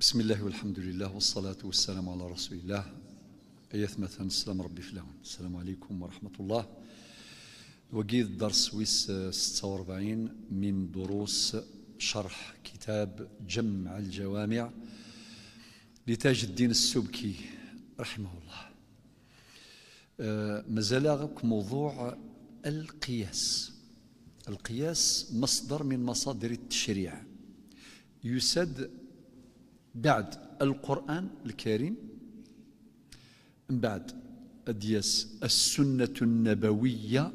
بسم الله والحمد لله والصلاة والسلام على رسول الله أيث مثلا السلام ربي فلاون السلام عليكم ورحمة الله وقيد درس ويس 46 من دروس شرح كتاب جمع الجوامع لتاج الدين السبكي رحمه الله مازال موضوع القياس القياس مصدر من مصادر التشريع يسد بعد القرآن الكريم من بعد أدياس السنة النبوية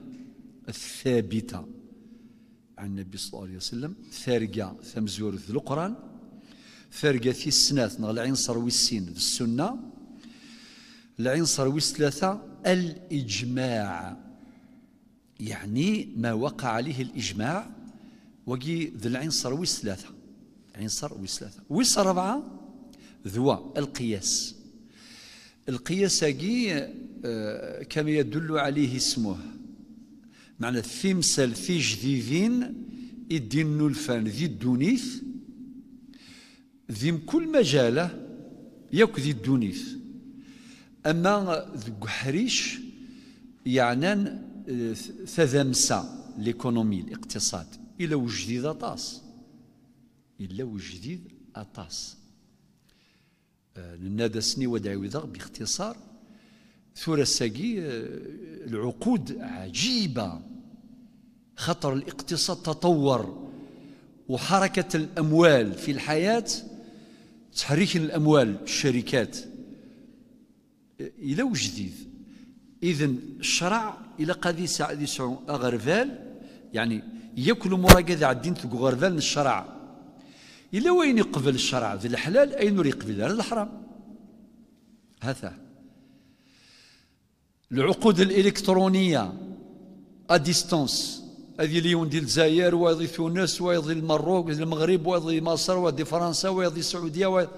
الثابتة عن النبي صلى الله عليه وسلم ثارقة ثمزور في القرآن ثارقة في السنات العين السين في السنة العين صرويس ثلاثة الإجماع يعني ما وقع عليه الإجماع وقي ذي العين صرويس ثلاثة عنصر ويس ثلاثة ويس أربعة ذوى القياس القياس هاكي كما يدل عليه اسمه معنى في مسال في جديدين يدين نولفان ذي الدونيث ذي كل مجالة ياك ذي الدونيث أما ذو حريش يعني ثذمسة ليكونومي الاقتصاد إلى وجديد طاس إلا وجديد أطاس آه، ننادى سني ودعوذة باختصار ثورة آه، الساقي العقود عجيبة خطر الاقتصاد تطور وحركة الأموال في الحياة تحريك الأموال الشركات آه، إلى وجديد إذا الشرع إلى قد يسعى أغرفال يعني ياكلوا مراقبة عدين تقو غرفال الشرع إلا وين يقبل الشرع ذي الحلال أين يقبل الحرام هذا العقود الإلكترونية ا ديستونس هذه ليون ديال الجزائر وهذه تونس وهذه المغرب المغرب وهذه مصر وهذه فرنسا وهذه السعودية وهذه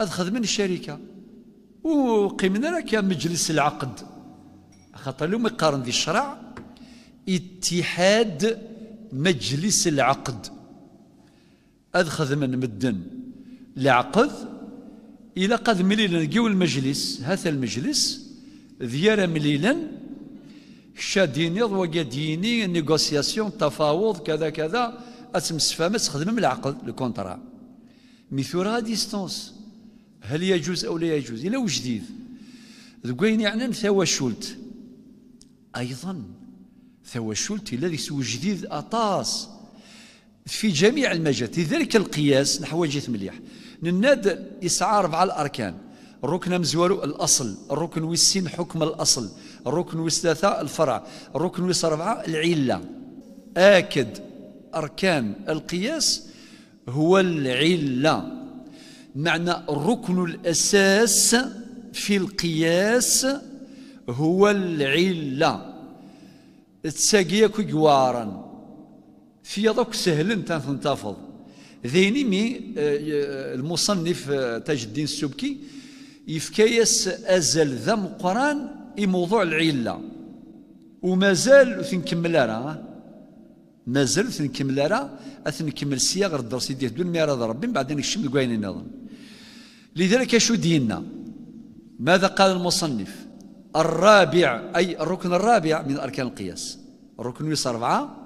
اخذ من الشركة وقيمنا لك مجلس العقد خاطر اليوم يقارن ذي الشرع اتحاد مجلس العقد أدخذ من مدن لعقد إلى قد مليلا جو المجلس هذا المجلس ذيار مليلا شاديني وقاديني نيغوسياسيون تفاوض كذا كذا أتمسفامة تخدم العقد الكونترا ميثورا ديستونس هل يجوز أو لا يجوز إلا وجديد ذوين يعني ثواشولت أيضا ثواشولت الذي سوى جديد أطاس في جميع المجالات لذلك القياس نحو نحوجيت مليح نناد إسعار أربعة الأركان الركن مزوالو الأصل الركن والسين حكم الأصل الركن والثلاثة الفرع الركن أربعة العلة آكد أركان القياس هو العلة معنى الركن الأساس في القياس هو العلة تساقيك جوارا في ذوك سهلن تنتفض ذيني مي آه، آه، المصنف آه، تاج الدين السبكي يفكيس أزل ذم قران اي موضوع العلة ومازال تنكمل راه مازال تنكمل راه أثنكمل سياغ الدرس يديه دون ما يراد ربي من بعد نكشم لكواين النظام لذلك شو ديننا ماذا قال المصنف الرابع أي الركن الرابع من أركان القياس الركن يسار أربعة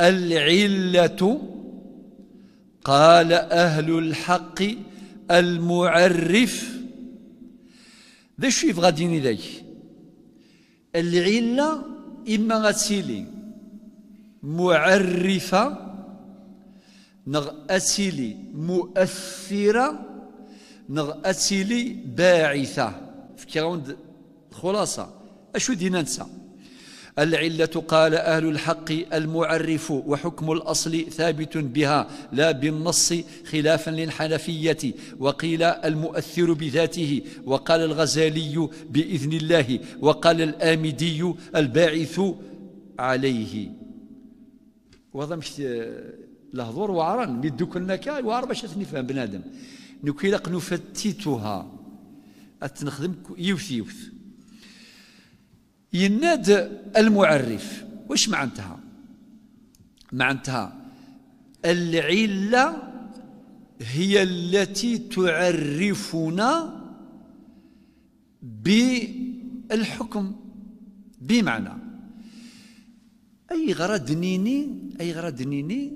العلة قال أهل الحق المعرف ذا الشيء غاديين إليه العلة إما غتسيلي معرفة نغ أسيلي مؤثرة نغ أسيلي باعثة فكرون خلاصة أشو دينا نسأ العلة قال أهل الحق المعرف وحكم الأصل ثابت بها لا بالنص خلافا للحنفية وقيل المؤثر بذاته وقال الغزالي بإذن الله وقال الآمدي الباعث عليه وهذا مش لهضور وعران مدو كنا كاي وعر باش نفهم بنادم نكيلق نفتتها أتنخدم يوث يوث يناد المعرف واش معنتها معنتها العلة هي التي تعرفنا بالحكم بمعنى أي غرض نيني أي غرض نيني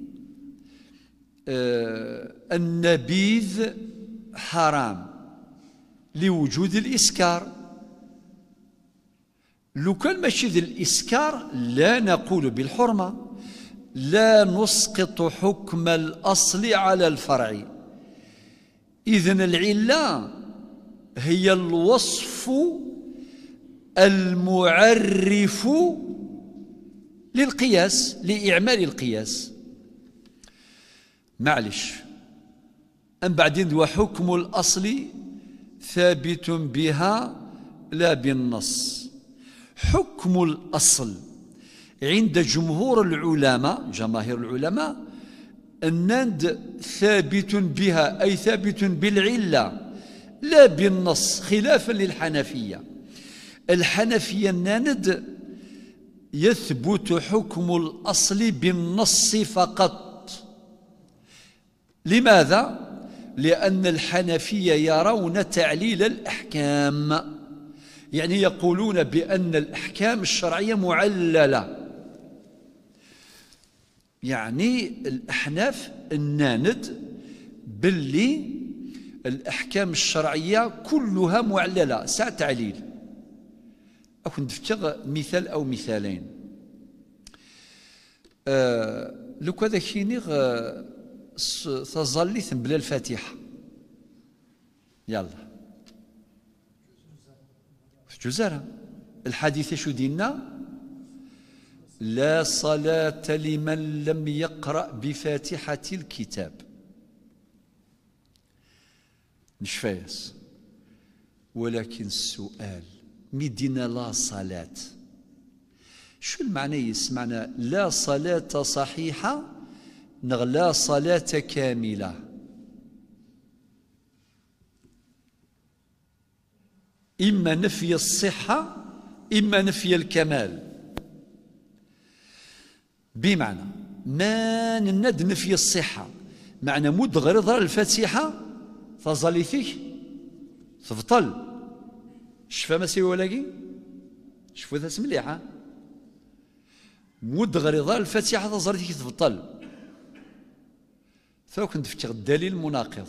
آه النبيذ حرام لوجود الإسكار لو كان ماشي ذي الإسكار لا نقول بالحرمة لا نسقط حكم الأصل على الفرع إذن العلة هي الوصف المعرف للقياس لإعمال القياس معلش أم بعدين وحكم الأصل ثابت بها لا بالنص حكم الأصل عند جمهور العلماء جماهير العلماء النند ثابت بها أي ثابت بالعلة لا بالنص خلافا للحنفية الحنفية النند يثبت حكم الأصل بالنص فقط لماذا؟ لأن الحنفية يرون تعليل الأحكام يعني يقولون بأن الأحكام الشرعية معللة يعني الأحناف الناند باللي الأحكام الشرعية كلها معللة ساعة تعليل أكون نفكر مثال أو مثالين أه لو كذا كيني تظليت بلا الفاتحة يلا جزارة الحديث شو ديننا لا صلاة لمن لم يقرأ بفاتحة الكتاب فايز ولكن السؤال مدينا لا صلاة شو المعنى يسمعنا لا صلاة صحيحة نغلا لا صلاة كاملة إما نفي الصحة إما نفي الكمال بمعنى ما نند نفي الصحة معنى مد غير الفاتحة فظلي فيه تبطل شفا ما سوى ولاقي شفو ذات مليحة مد غير الفاتحة فظلي فيه تبطل فكنت في الدليل المناقض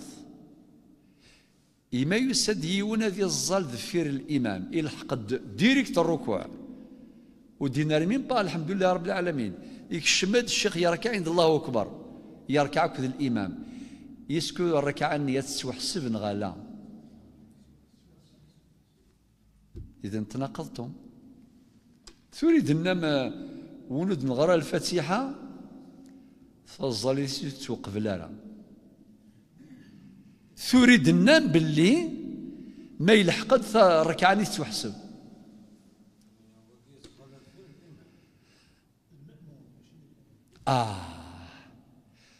إما يسد يونا ذي الظل ذفير الإمام يلحق ديريكت الركوع ودينا من با الحمد لله رب العالمين يكشمد الشيخ يركع عند الله أكبر يركع كذا الإمام يسكو الركعة النية تسوحسب نغالا إذا تناقضتم تريد أنما ولد نغرى الفاتحة فالظل يسوق قبل تريد النام باللي ما يلحق ركعاني تحسب آه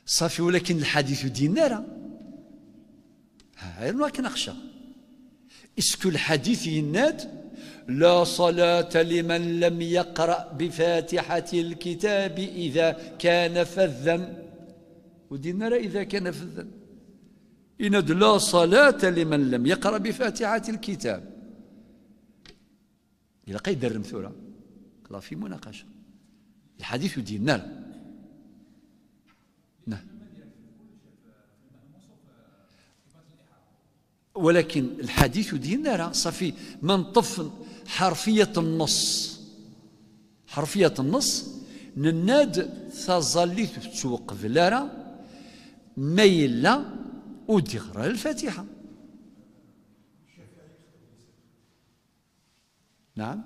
صافي ولكن الحديث دينارا هاي ولكن أخشى اسكو الحديث يناد لا صلاة لمن لم يقرأ بفاتحة الكتاب إذا كان فذا ودينارا إذا كان فذا إن لا صلاة لمن لم يقرأ بفاتحة الكتاب إلى قيد الرمثورة لا في مناقشة الحديث ديننا نعم. نعم ولكن الحديث ديننا نعم. صافي ما نطف حرفية النص حرفية النص نناد تظليت توقف لارا ما وتقرا الفاتحه نعم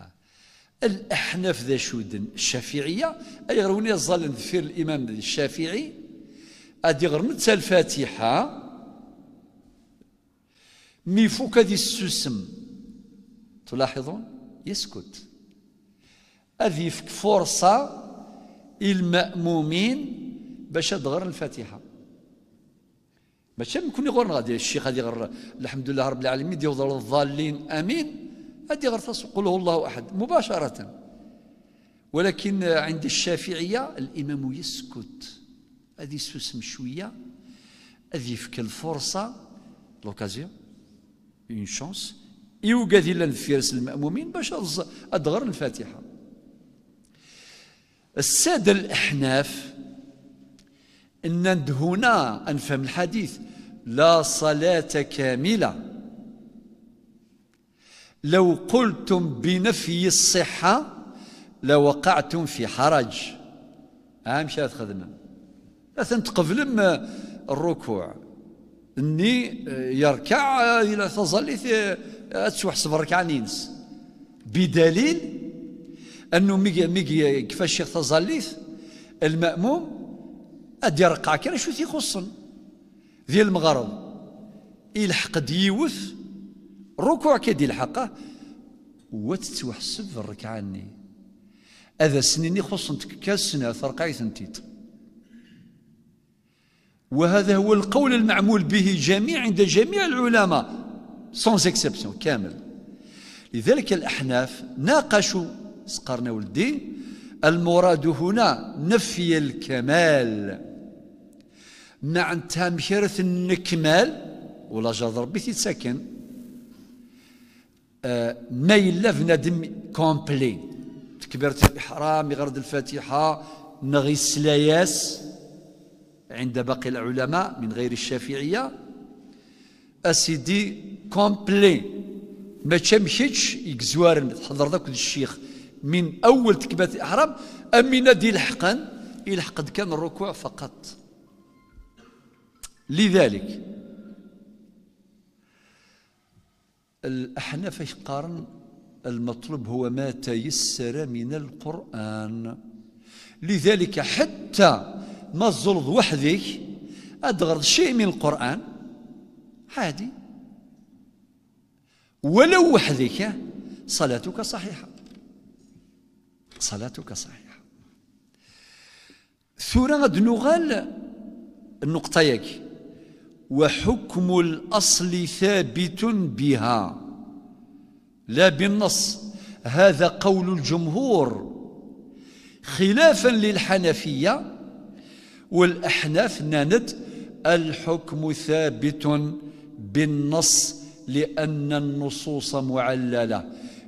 آه. الأحناف ذا شودن الشافعية أي غروني الظلن في الإمام الشافعي أدي غرمت الفاتحة فوكا دي السسم تلاحظون يسكت أذي فرصة المأمومين باش تغر الفاتحه ماشي ممكن يغور غادي الشيخ غادي يغر الحمد لله رب العالمين ديال الضالين امين هذه قل هو الله أحد مباشرة ولكن عند الشافعية الإمام يسكت هذه سوسم شوية هذه يفك الفرصة لوكازيون اون شونس يوقد لنا الفرس المأمومين باش أدغر الفاتحة السادة الأحناف ان هنا انفهم الحديث لا صلاه كامله لو قلتم بنفي الصحه لوقعتم في حرج عام شات خدمه اثن تقبل الركوع اني يركع الى تصلي تسوحس بركع نينس بدليل انه ميجي ميجي كيفاش يتصليث المأموم ادير رقعة كان شو تيخصن ديال المغرض الحق ديوث ركوع كدي الحقه وتتوحسب في الركعة ني هذا سنيني خصن كاسنا سنة ثرقعي ثنتيت وهذا هو القول المعمول به جميع عند جميع العلماء سونس اكسبسيون كامل لذلك الأحناف ناقشوا سقرنا ولدي المراد هنا نفي الكمال معنتها نعم، مشرث النكمال ولا جذر ربي ساكن آه ما يلف ندم كومبلي تكبرت الإحرام يغرد الفاتحة نغي السلاياس عند باقي العلماء من غير الشافعية أسيدي كومبلي ما تمشيتش يكزوار تحضر ذاك الشيخ من أول تكبيرة الإحرام أمين دي الحقن يلحق كان الركوع فقط لذلك الأحناف قارن المطلوب هو ما تيسر من القرآن لذلك حتى ما الزلط وحدك أدغر شيء من القرآن عادي ولو وحدك صلاتك صحيحة صلاتك صحيحة ثورة غد نغال النقطة ياك وحكم الأصل ثابت بها لا بالنص هذا قول الجمهور خلافا للحنفية والأحناف نانت الحكم ثابت بالنص لأن النصوص معللة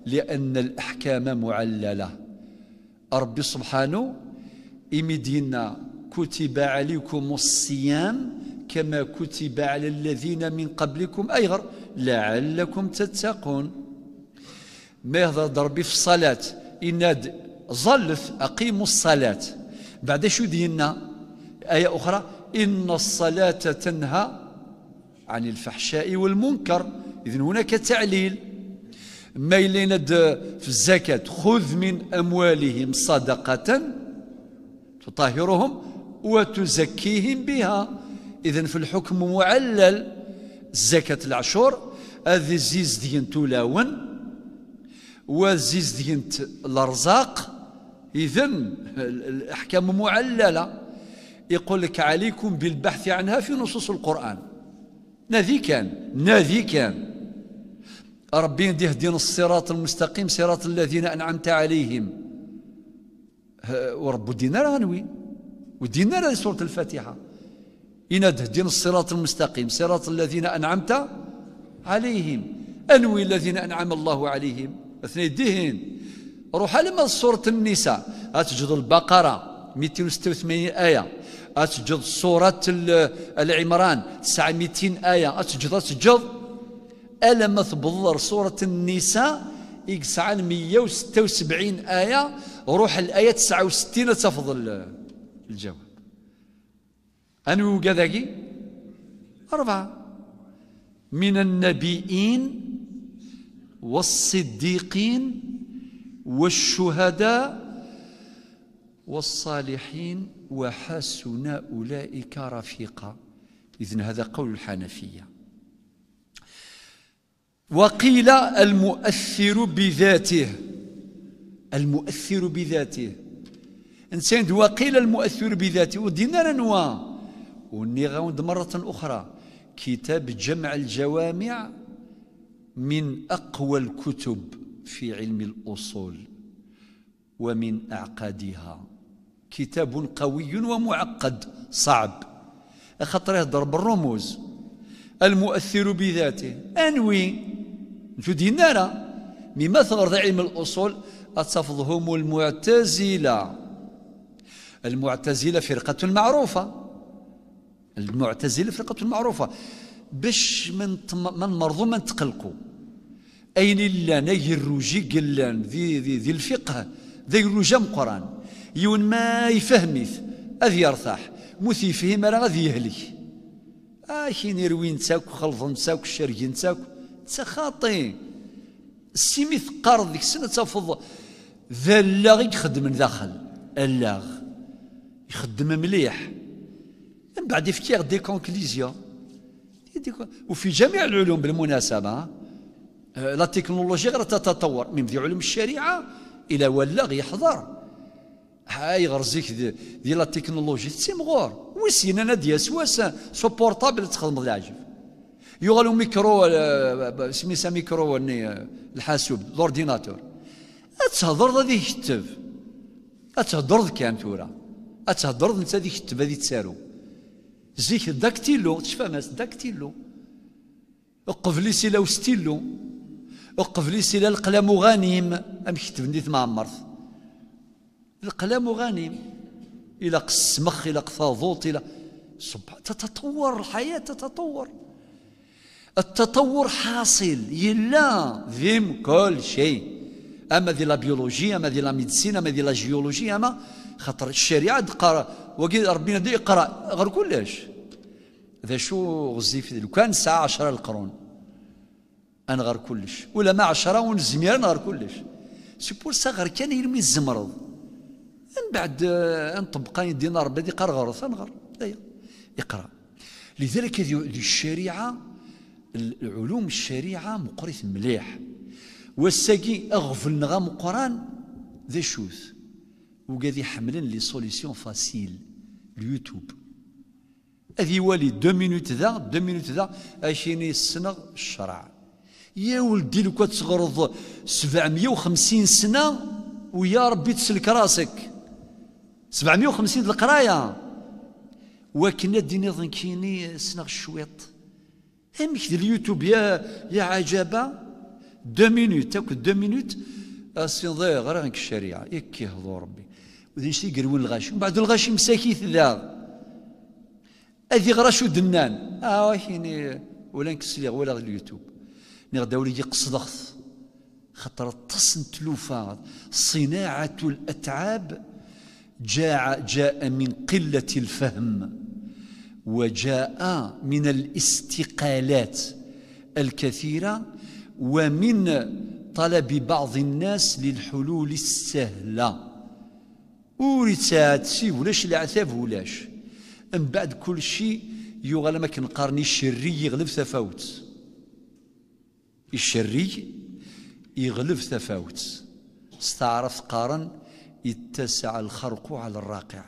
لأن الأحكام معللة ربي سبحانه إمدينا كتب عليكم الصيام كما كتب على الذين من قبلكم أيغر لعلكم تتقون ما يهضر ضربي في الصلاة إناد ظلف أقيموا الصلاة بعد شو دينا آية أخرى إن الصلاة تنهى عن الفحشاء والمنكر إذن هناك تعليل ما يليند في الزكاة خذ من أموالهم صدقة تطهرهم وتزكيهم بها إذن الحكم معلل زكاة العشور هذه الزيز ديال تولاون والزيز ديال الأرزاق إذن الأحكام معللة يقول لك عليكم بالبحث عنها في نصوص القرآن ناذي كان ناذي كان ربي يهديه دين الصراط المستقيم صراط الذين أنعمت عليهم ورب الدين راه غنوي ودينا راه سورة الفاتحة إن اهدنا الصراط المستقيم صراط الذين أنعمت عليهم أنوي الذين أنعم الله عليهم أثني الدهن روح لما سورة النساء أتجد البقرة 286 آية أتجد سورة العمران 900 آية أتجد أتجد ألم تبضر سورة النساء عن 176 آية روح الآية 69 تفضل الجواب أن يوجد أربعة من النبيين والصديقين والشهداء والصالحين وحسن أولئك رفيقا إذن هذا قول الحنفية وقيل المؤثر بذاته المؤثر بذاته انسان وقيل المؤثر بذاته ودينا نوا غاوند مرة أخرى كتاب جمع الجوامع من أقوى الكتب في علم الأصول ومن أعقادها كتاب قوي ومعقد صعب خاطر ضرب الرموز المؤثر بذاته انوي نتو دينارا مما ثغر علم الأصول أتفضهم المعتزلة المعتزلة فرقة معروفة المعتزله فرقه معروفه باش من من مرضو ما تقلقوا اين الا اي الروجي قلان ذي ذي ذي الفقه ذي الروجا قران يون ما يفهمث اذ يرتاح موث يفهم راه غادي يهلك اه كين يروي نتاك خلط نتاك الشرقي نتاك تا خاطي السيميث قرض ديك السنه تفض ذا اللاغ يخدم من داخل اللاغ يخدم مليح من بعد يفتيغ دي كونكليزيون وفي جميع العلوم بالمناسبة آه، لا تكنولوجيا غير تتطور من بدي علوم الشريعة إلى ولا يحضر هاي غرزيك دي, دي لا تكنولوجي تسمغور وسين انا ديال سواس سو بورطابل تخدم العجب يغالو ميكرو آه، سميسا ميكرو آه، الحاسوب لورديناتور اتهضر غادي يكتب اتهضر كان تورا اتهضر انت هذه يكتب هذه تسارو زيك داكتيلو ماس داكتيلو قبلي سيلا وستيلو قبلي سيلا القلم غانيم كتبني ثم عمرت القلم غانيم الى قسمخ الى قفاضوط الى سبحان تتطور الحياه تتطور التطور حاصل يلا ذيم كل شيء اما ذي لا بيولوجي اما ذي لا ميديسين اما ذي لا جيولوجي اما خاطر الشريعه تقرا وكي ربنا يقرا غير كلش ذا شو غزي في لو كان ساعة 10 القرون أنا غير كلش ولا ما 10 ونزمير أنا غير كلش سي بور سا غير كان يرمي الزمرض من بعد آه، نطبقها يدينا ربي دي قرغر ثنغر أيوة. اقرا لذلك الشريعه العلوم الشريعه مقرث مليح والساقي اغفل نغام القران ذا شوث وقادي حملن لي سوليسيون فاسيل اليوتيوب أذ يوالي دو مينوت ذا دو مينوت ذا أشيني السنة الشرع يا ولدي لو تغرض 750 سنة ويا ربي تسلك راسك 750 القراية وكنا ديني ظن كيني سنة الشويط أمك اليوتيوب يا يا عجبة دو مينوت تاك دو مينوت أسين ضيغ غير الشريعة يكي هضو ربي وذي شتي يقرون الغاشي ومن بعد الغاشي مساكيت ذا غرا شو دنان اه واشيني ولا نكسلي ولا اليوتيوب ني غدا ولي يقصد خطر تصن تلوفا صناعة الأتعاب جاء, جاء من قلة الفهم وجاء من الاستقالات الكثيرة ومن طلب بعض الناس للحلول السهلة أوريتات سي ولاش العتاب ولاش من بعد كل شيء يغلى ما كنقارني الشري يغلب تفاوت الشري يغلب تفاوت استعرف قارن يتسع الخرق على الراقع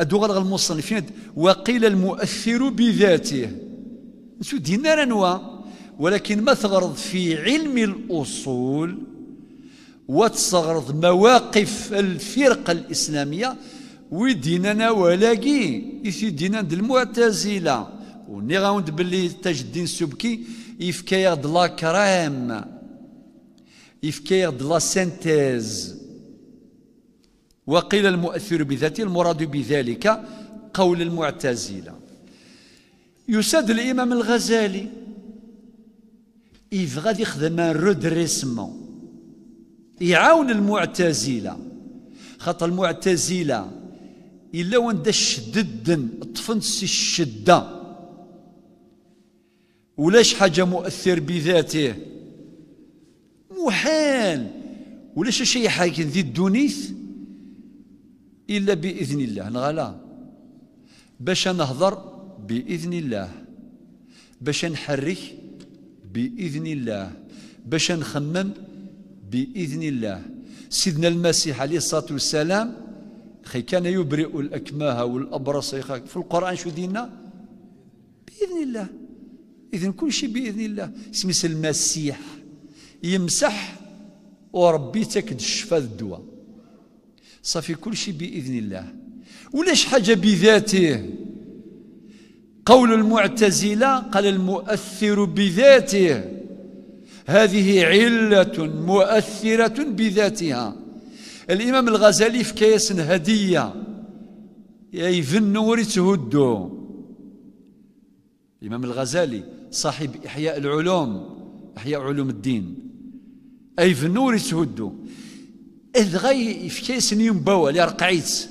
الدغل المصنفين وقيل المؤثر بذاته نسو دينا نوا ولكن ما تغرض في علم الأصول وتستغرض مواقف الفرقة الإسلامية ويدينا ولاقي يدينا د المعتزلة وني غاوند بلي تاج الدين السبكي يفكايا د لا كرام يفكايا د لا سينتيز وقيل المؤثر بذاته المراد بذلك قول المعتزلة يساد الإمام الغزالي إذ غادي يخدم رودريسمون يعاون المعتزلة خاطر المعتزلة الا وندا شدد طفن سي الشده ولاش حاجه مؤثر بذاته محال ولاش شي حاجه ذي الدونيس الا باذن الله نغلا باش نهضر باذن الله باش نحرك باذن الله باش نخمم باذن الله سيدنا المسيح عليه الصلاه والسلام خي كان يبرئ الأكماه والأبرص في القرآن شو دينا بإذن الله إذن كل شيء بإذن الله اسمه المسيح يمسح وربي تاكد الشفاء الدواء صافي كل شيء بإذن الله ولاش حاجة بذاته قول المعتزلة قال المؤثر بذاته هذه علة مؤثرة بذاتها الإمام الغزالي في كيس هدية يا يفن وريتهدو الإمام الغزالي صاحب إحياء العلوم إحياء علوم الدين أي فن وريتهدو إذ غي في كيس ينبوى رقعيت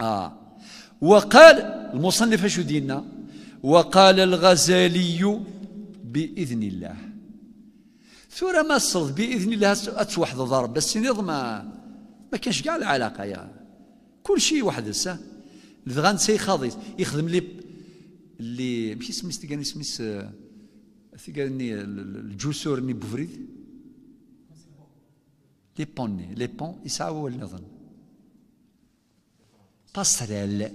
آه وقال المصنف شو ديننا وقال الغزالي بإذن الله ثورة ما صرت باذن الله أتوحد ضرب بس نظم ما كانش كاع العلاقه يا كل شيء سا الفغان سي خاضي يخدم لي اللي ماشي سميس تقاني سميس تقاني الجسور ني بوفريد لي بون لي بون هو النظم باسرال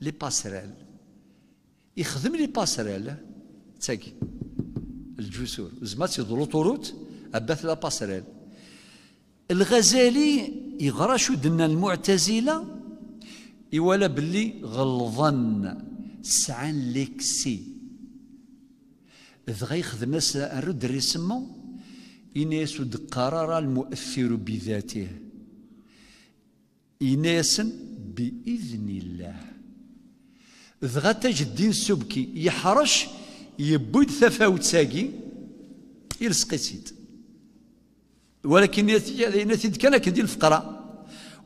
لي باسرال يخدم لي باسرال تاكي الجسور زعما تيضلو طروت أبات لا باسريل الغزالي يغرا شو دنا المعتزلة يوالا باللي غلظن سعان ليكسي ذغا يخدم رد ريسمون إناس قرار المؤثر بذاته إناس بإذن الله ذغا تجدين السبكي يحرش يبود تفاوت يلسقي سيد ولكن نتيد كان كدي الفقرة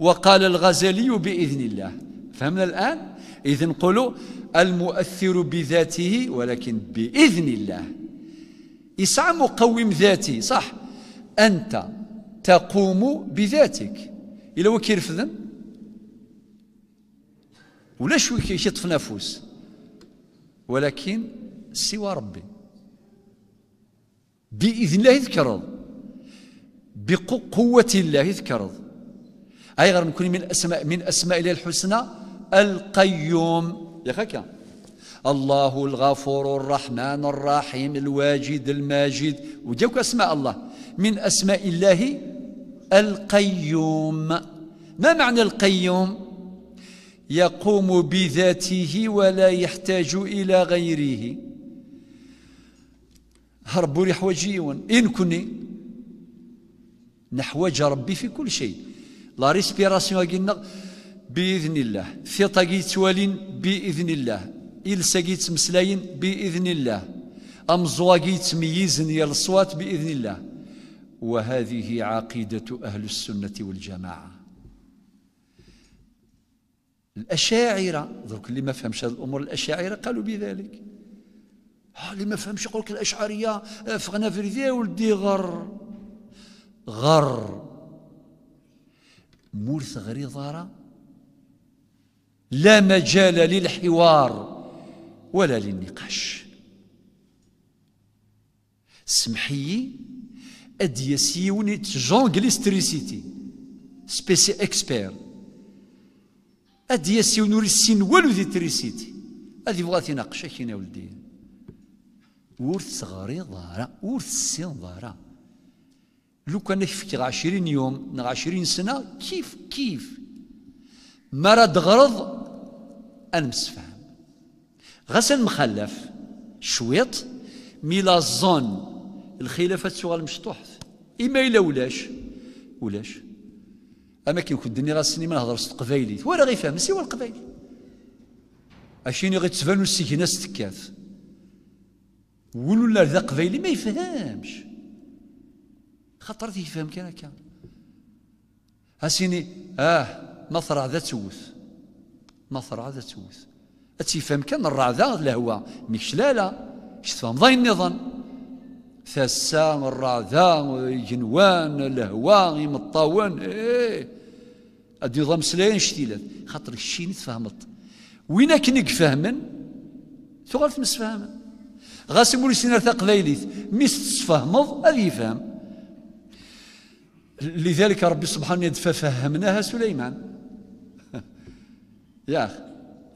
وقال الغزالي بإذن الله فهمنا الآن إذا نقولوا المؤثر بذاته ولكن بإذن الله يسعى مقوم ذاتي صح أنت تقوم بذاتك إلا وكير فذن ولا شو يشطف فوس ولكن سوى ربي بإذن الله يذكر بقوة الله يذكر أي غير نكون من أسماء من أسماء الله الحسنى القيوم يا خاكا الله الغفور الرحمن الرحيم الواجد الماجد وجاوك أسماء الله من أسماء الله القيوم ما معنى القيوم يقوم بذاته ولا يحتاج إلى غيره لي يحوجي إن كني نحوج ربي في كل شيء لا ريسبيراسيون قلنا بإذن الله ثيطا يتوالين بإذن الله إلسا مسلاين بإذن الله أمزوا يتميزن الصوات بإذن الله وهذه عقيدة أهل السنة والجماعة الأشاعرة درك اللي ما فهمش هذه الأمور الأشاعرة قالوا بذلك آه، اللي ما فهمش يقول لك الاشعريه آه، فغنا فريدي ولدي غر غر مورث غريضارة لا مجال للحوار ولا للنقاش سمحي ادي سيوني جونغليستريسيتي سبيسي اكسبير ادي سيوني رسين والو ديتريسيتي تريسيتي هذه بغات يناقشك يا ولدي ور تغري ara ور تسين ara لو كان يفكر عشرين يوم عشرين سنة كيف كيف ما رد غرض أنا مسفهم غسل مخلف شويط ميلا الظن الخلافات تغال مشطوحت إما إلا ولاش ولاش أما كي كنت دني غا ما نهضر صوت قبايلي ولا غيفهم سوى القبايلي أشيني غيتبانو السكينة ستكات لا ذا قبيلي ما يفهمش خطرت يفهم كان هكا هاسيني اه مصرع ذا تسوس مصرع ذا تسوث تيفهم كان الرع ذا لهوا ميكش لا لا شتفهم ضاين نظن ثسا الرعذا جنوان الهوا يمطاون ايه هاد نظام سلاين شتيلات خاطر الشين تفهمت وين كنك فاهمن ثغرت مسفهمن غاس يقول سينا تقبيليت ميس تفهمض هذا يفهم لذلك ربي سبحانه يدفى فهمناها سليمان يا أخي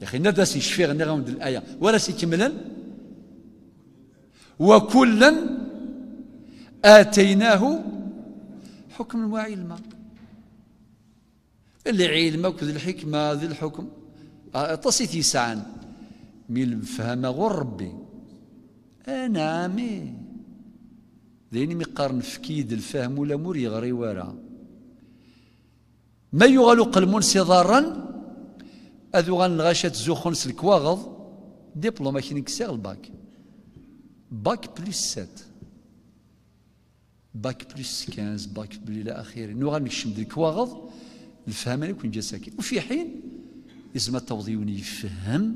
يا أخي ندا سي غني غاوند الآية ولا كملا وكلا آتيناه حكم وعلما اللي علم وكذ الحكمة ذي الحكم آه، تصيتي سعان من فهم غربي ربي نعم داين ميقارن فكيد الفهم ولا مور يغري ورا ما يغلق المنسي ضارا اذو غنغاشة زوخون سلكواغض ديبلوم كي نكسر الباك باك بلس سات باك بلس كانز باك بلي الى اخره نو غنكشم الكواغض الفهم يكون جا ساكن وفي حين يزما التوضيون يفهم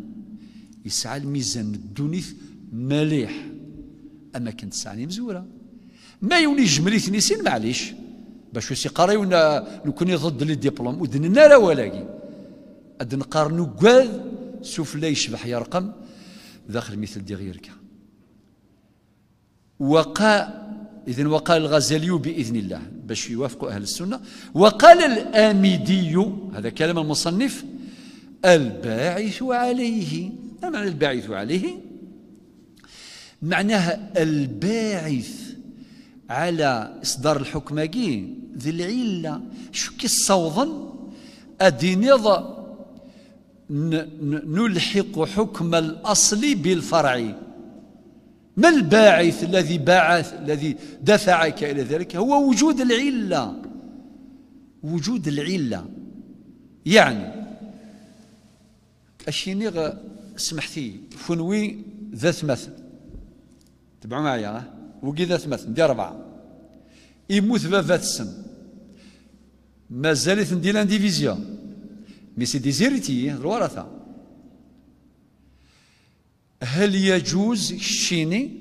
يسعى الميزان الدونيث مليح اما كنت ساني مزوره ما يوني جملي ثنيسين معليش باش سي قاري لو كوني ضد لي ديبلوم ودننا لا ولاقي اد نقارنو كاد سفلى يشبح يرقم داخل مثل دي غيرك وقا إذن وقال الغزالي بإذن الله باش يوافقوا أهل السنة وقال الآمدي هذا كلام المصنف الباعث عليه ما معنى الباعث عليه معناها الباعث على إصدار الحكم ذي العلة شو كي الصوضن أدينيض نلحق حكم الأصل بالفرع ما الباعث الذي باعث الذي دفعك إلى ذلك هو وجود العلة وجود العلة يعني أشيني سمحتي فنوي ذات مثل تبعوا معايا وكذا ثمث ندير أربعة يموت بابا السن مازالت ندير لانديفيزيون مي سي ديزيريتي الورثة هل يجوز شيني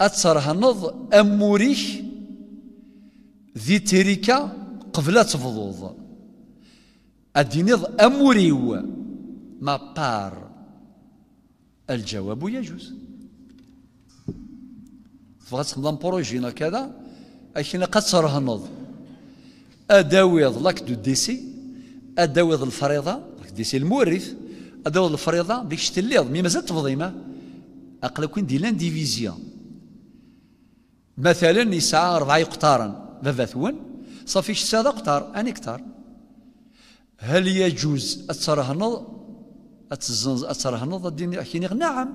أترهنض أموريك ذي تريكا قبل تفضوض أدينيض أموريو ما بار الجواب يجوز تبغى تخدم بروجينا كذا اكن قد ترهنض اداويض لك دو ديسي اداويض الفريضه لك ديسي المورث اداويض الفريضه بليك تليض مي مازال تفضيمه اقل كون دي ديفيزيون مثلا يسعى اربعه قطارا بابا ثون صافي شتا قطار اني اكتار هل يجوز اترهنض اتزنز اترهنض الدين نعم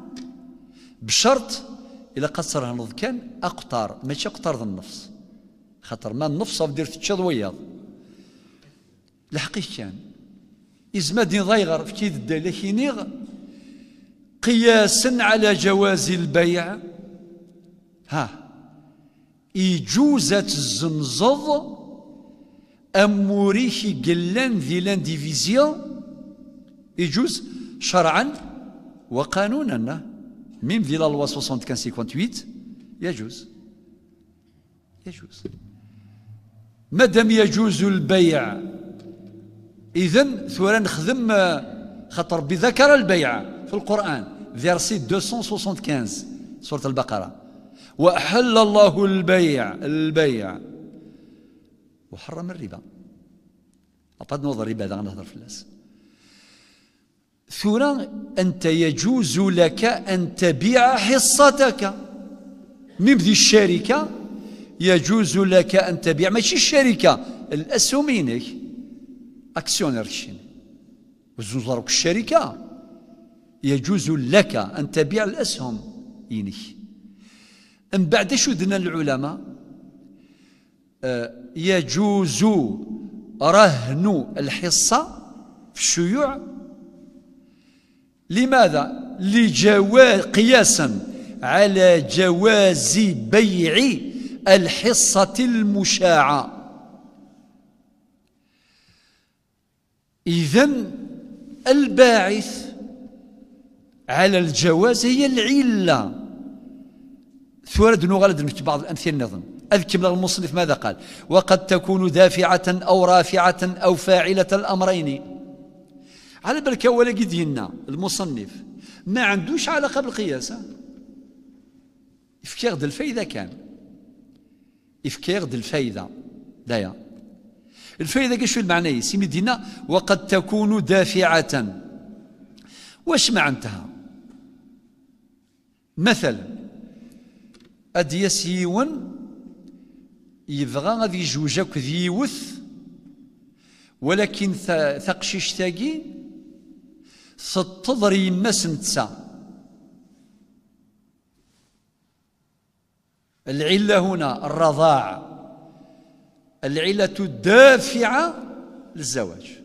بشرط الا قصرها نض كان اقطار ماشي اقطار النفس خاطر ما النفس دير تشد وياض لحقيش كان إزما دين ضيغر في كيد الدالكينيغ قياسا على جواز البيع ها إجوزة الزنزض أموريه قلان ذي ديفيزيون إيجوز شرعا وقانونا ميم دي لا لوا 75 58 يجوز يجوز مادام يجوز البيع اذا ثورا نخدم خاطر ربي ذكر البيع في القران فيرسي 275 سوره البقره واحل الله البيع البيع وحرم الربا عطاتنا نوض الربا هذا نهضر في الناس ثورا أنت يجوز لك أن تبيع حصتك من ذي الشركة يجوز لك أن تبيع ماشي الشركة أكسيونر شين وزنزرك الشركة يجوز لك أن تبيع الأسهم إنك أم بعد شو دنا العلماء آه، يجوز رهن الحصة في الشيوع لماذا لجواز قياسا على جواز بيع الحصة المشاعة إذا الباعث على الجواز هي العلة ثورد نغلد نمت بعض الأمثلة نظن أذكر المصنف ماذا قال وقد تكون دافعة أو رافعة أو فاعلة الأمرين على بالك ولا قد المصنف ما عندوش علاقه بالقياس يفكيغ الفايده كان يفكيغ الفايده دايا الفايده كاش في المعنى إيه؟ سيمي دينا وقد تكون دافعه واش معناتها مثلا ادي سيون يبغى غادي يجوج ذيوث ولكن ثقشيش تاقي تضر يماس نتسا العلة هنا الرضاع العلة الدافعة للزواج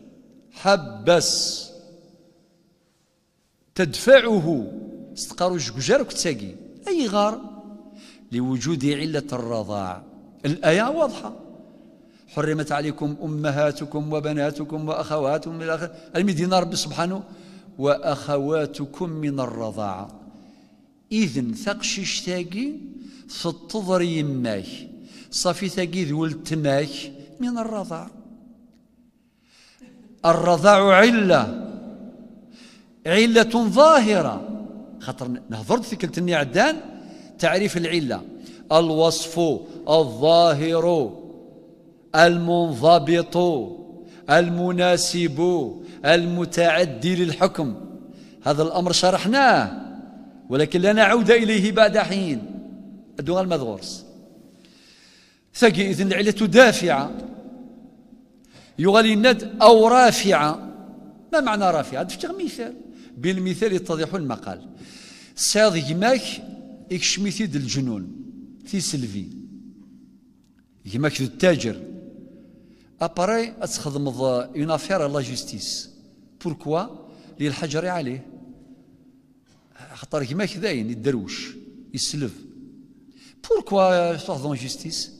حبس تدفعه استقروا جوجار كتاقي أي غار لوجود علة الرضاع الآية واضحة حرمت عليكم أمهاتكم وبناتكم وأخواتكم إلى آخره المدينة ربي سبحانه وأخواتكم من الرضاعة إذن ثقشش تاقي فالتضر يماك صافي تاقي ذول تماك من الرضاعة الرضاع علة علة ظاهرة خاطر نهضرت في كلتني عدان تعريف العلة الوصف الظاهر المنضبط المناسب المتعدي للحكم هذا الأمر شرحناه ولكن لا نعود إليه بعد حين الدول المذغورس ثقي إذن العلة دافعة يغلي الند أو رافعة ما معنى رافعة؟ هذا مثال بالمثال يتضح المقال ساض يماك يكشميثي د الجنون في سلفي يماك التاجر اباري أتخدم اون افير لا جوستيس بوركوا للحجر عليه خاطر كيما كذاين الدروش يسلف بوركوا دون جيستيس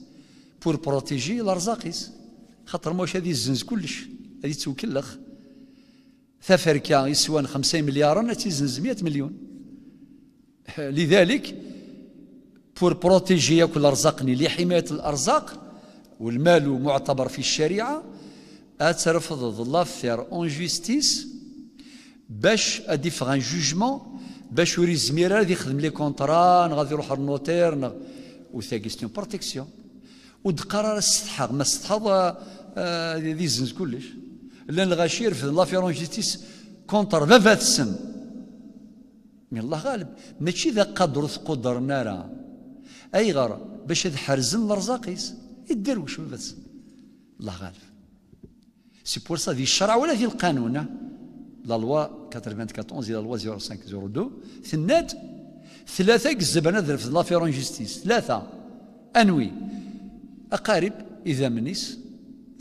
بور بروتيجي لارزاقيس خاطر ماهوش هذه الزنز كلش هذه لخ ثافركا يسوان 50 مليار تيزنز 100 مليون لذلك بور بروتيجي كل ارزاقني لحمايه الارزاق والمال معتبر في الشريعه اترفض الله فير اون جوستيس باش ادي فغ ان جوجمون باش ور يزمير غادي يخدم لي كونترا غادي يروح النوتير وثا كيستيون بروتيكسيون ود قرار استحق ما استحض ذي آه، زنز كلش لان الغاشي يرفض الله في اون جوستيس كونتر بابا السن مي الله غالب ماشي ذا قدر قدر نارا اي غرا باش يحرزن الرزاقيس لرزاقيس يدير وش بابا السم الله غالب سي بور سا دي الشرع ولا دي القانون لا لوا 94 الى لوا 0502 ثنات ثلاثة كزبنا درف لا فيرون جستيس ثلاثة أنوي أقارب إذا منيس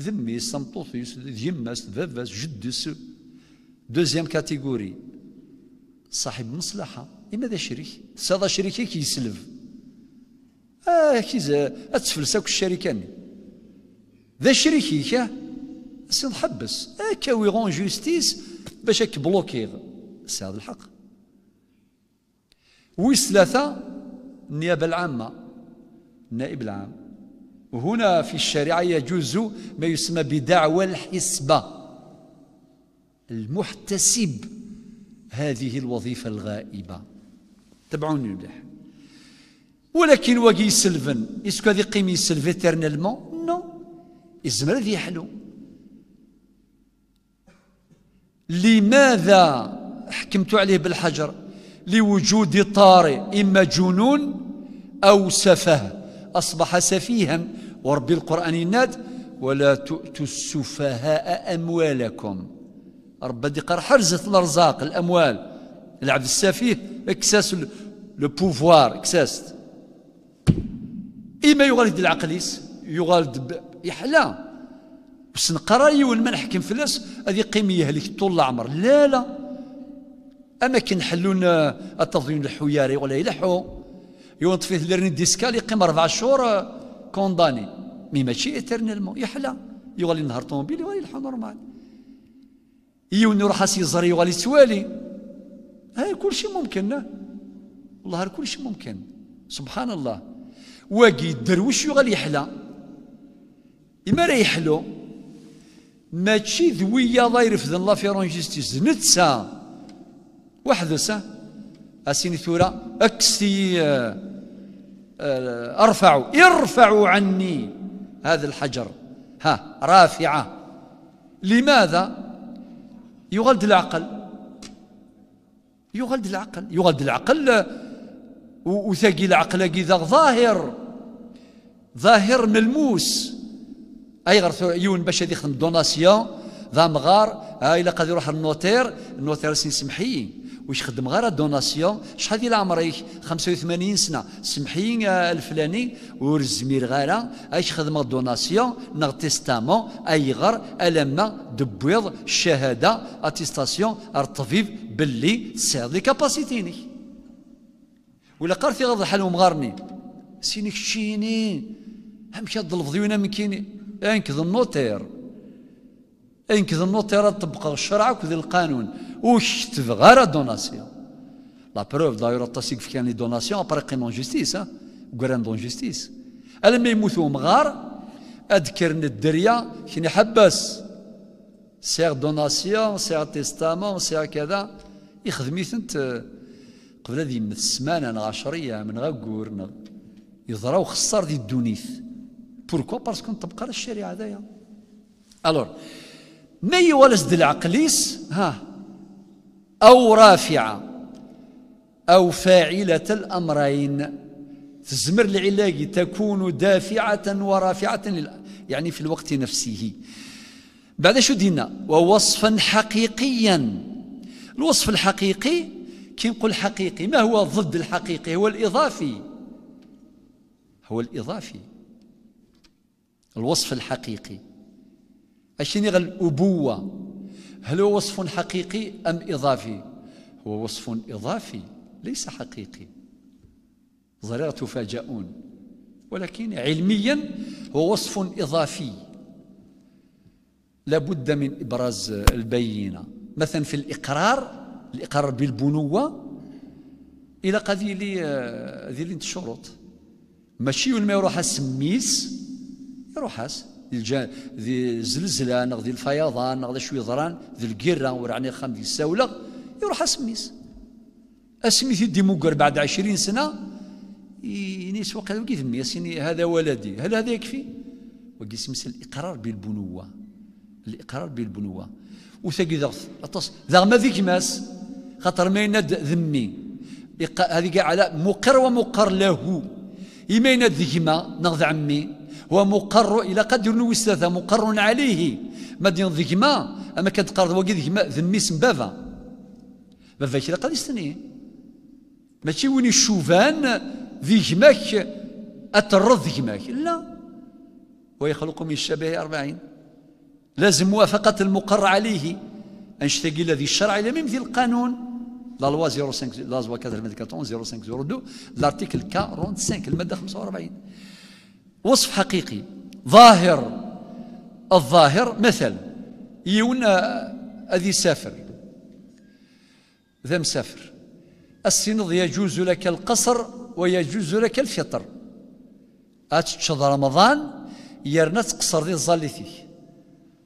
ذميس سمطوطيس ذيماس فافاس جدس دوزيام كاتيغوري صاحب مصلحة إما ذا شريك هذا شريك كيسلف آه كيز أتفلسك الشركة ذا شريكي كه سي نحبس هكا غون جوستيس باش هاك بلوكيغ سي هذا الحق ويس ثلاثة النيابة العامة النائب العام وهنا في الشريعة يجوز ما يسمى بدعوى الحسبة المحتسب هذه الوظيفة الغائبة تبعوني مليح ولكن وكي يسلفن اسكو هذه قيمة يسلف نو يزمر هذه حلو لماذا حكمت عليه بالحجر لوجود طارئ إما جنون أو سفه أصبح سفيها ورب القرآن الناد ولا تؤتوا السفهاء أموالكم رب ديقر حرزت الأرزاق الأموال العبد السفيه اكساس لو بوفوار اكساس إما يغالد العقليس يغالد يحلى بس نقرا يوم ما نحكم فلاس هذه قيم يهلك طول العمر لا لا اما كي نحلوا التضيين الحياري ولا يلحو يوم فيه ليرني ديسكال يقيم اربع شهور كونداني مي ماشي اترنالمون يحلى يغالي نهار طوموبيل يغالي يلحو نورمال يوم يروح اسي يزر يغالي توالي هاي كل شيء ممكن والله كل شيء ممكن سبحان الله واقي الدرويش يغالي يحلى إما راه يحلو ماشي ذ لا يرفض الله في رونجستيس نتسا سا اسيني ثورة أكسي آه، آه، ارفعوا ارفعوا عني هذا الحجر ها رافعة لماذا يغلد العقل يغلد العقل يغلد العقل آه، وثقيل العقل ظاهر ظاهر ملموس اي غير يون باش هذه يخدم دوناسيون ذا مغار آه الا قاد يروح للنوتير النوتير سمحي واش خدم غير دوناسيون شحال ديال عمرك 85 سنه سمحي آه، الفلاني ورزمير غير اش خدم دوناسيون نغ تيستامون اي غر الما دبويض الشهاده اتيستاسيون الطبيب باللي تساعد لي كاباسيتيني ولا قرتي غير الحال ومغارني سينيك شيني همشي الفضيونه من كيني انكذ النوتير انكذ النوتير طبق الشرع وكذ القانون وش تبغى راه دوناسيون لا بروف داير التاسيك كان لي دوناسيون ابري قيمون جوستيس غران دون جوستيس ما يموتوا مغار اذكر الدريه كني حبس سير دوناسيون سير تيستامون سير كذا يخدمي ثنت قبل هذه من السمانه نغ عشريه من غاكور كورنا يضراو خسر دي الدونيث بوركو باسكو على الشريعه هذايا الور ما يولس دل العقليس ها او رافعه او فاعله الامرين تزمر العلاج تكون دافعه ورافعه يعني في الوقت نفسه بعد شو دينا ووصفا حقيقيا الوصف الحقيقي كي نقول حقيقي ما هو ضد الحقيقي هو الاضافي هو الاضافي الوصف الحقيقي أشيني غير الابوه هل هو وصف حقيقي ام اضافي هو وصف اضافي ليس حقيقي ظريرة تفاجؤون ولكن علميا هو وصف اضافي لابد من ابراز البينه مثلا في الاقرار الاقرار بالبنوه الى قضيه آه، ذي الشروط ماشي ما يروح السميس يروحاس الجان ذي الزلزلة نغذي ذي الفيضان نغذي شوي ضران ذي القرة ورعني خام ذي الساولة يروح اسميس أسميس يدي موقر بعد عشرين سنة ينيس وقت وقي ثمي هذا ولدي هل هذا يكفي؟ وقي سميس الإقرار بالبنوة الإقرار بالبنوة وثقي ضغط أطس ذا ما ذيك ماس خاطر ما يند ذمي هذه على مقر ومقر له يما يناد ذيك ما نغذ عمي ومقر إلى قدر نوستا مقر عليه ما دين ذكما أما كانت قرض وقيد ذمي ذميس بابا بابا كذا قد يستني ماشي وين الشوفان ذكماك أترض ذكماك لا ويخلق من الشبه أربعين لازم موافقة المقر عليه أنشتاقي الذي الشرع إلى مثل القانون لا لوا 05 لا لوا 94 0502 لارتيكل 45 الماده 45 وصف حقيقي ظاهر الظاهر مثل يونا آه، أذي سافر ذا مسافر السنض يجوز لك القصر ويجوز لك الفطر أتش رمضان يرنا تقصر ذي الظالثي فيه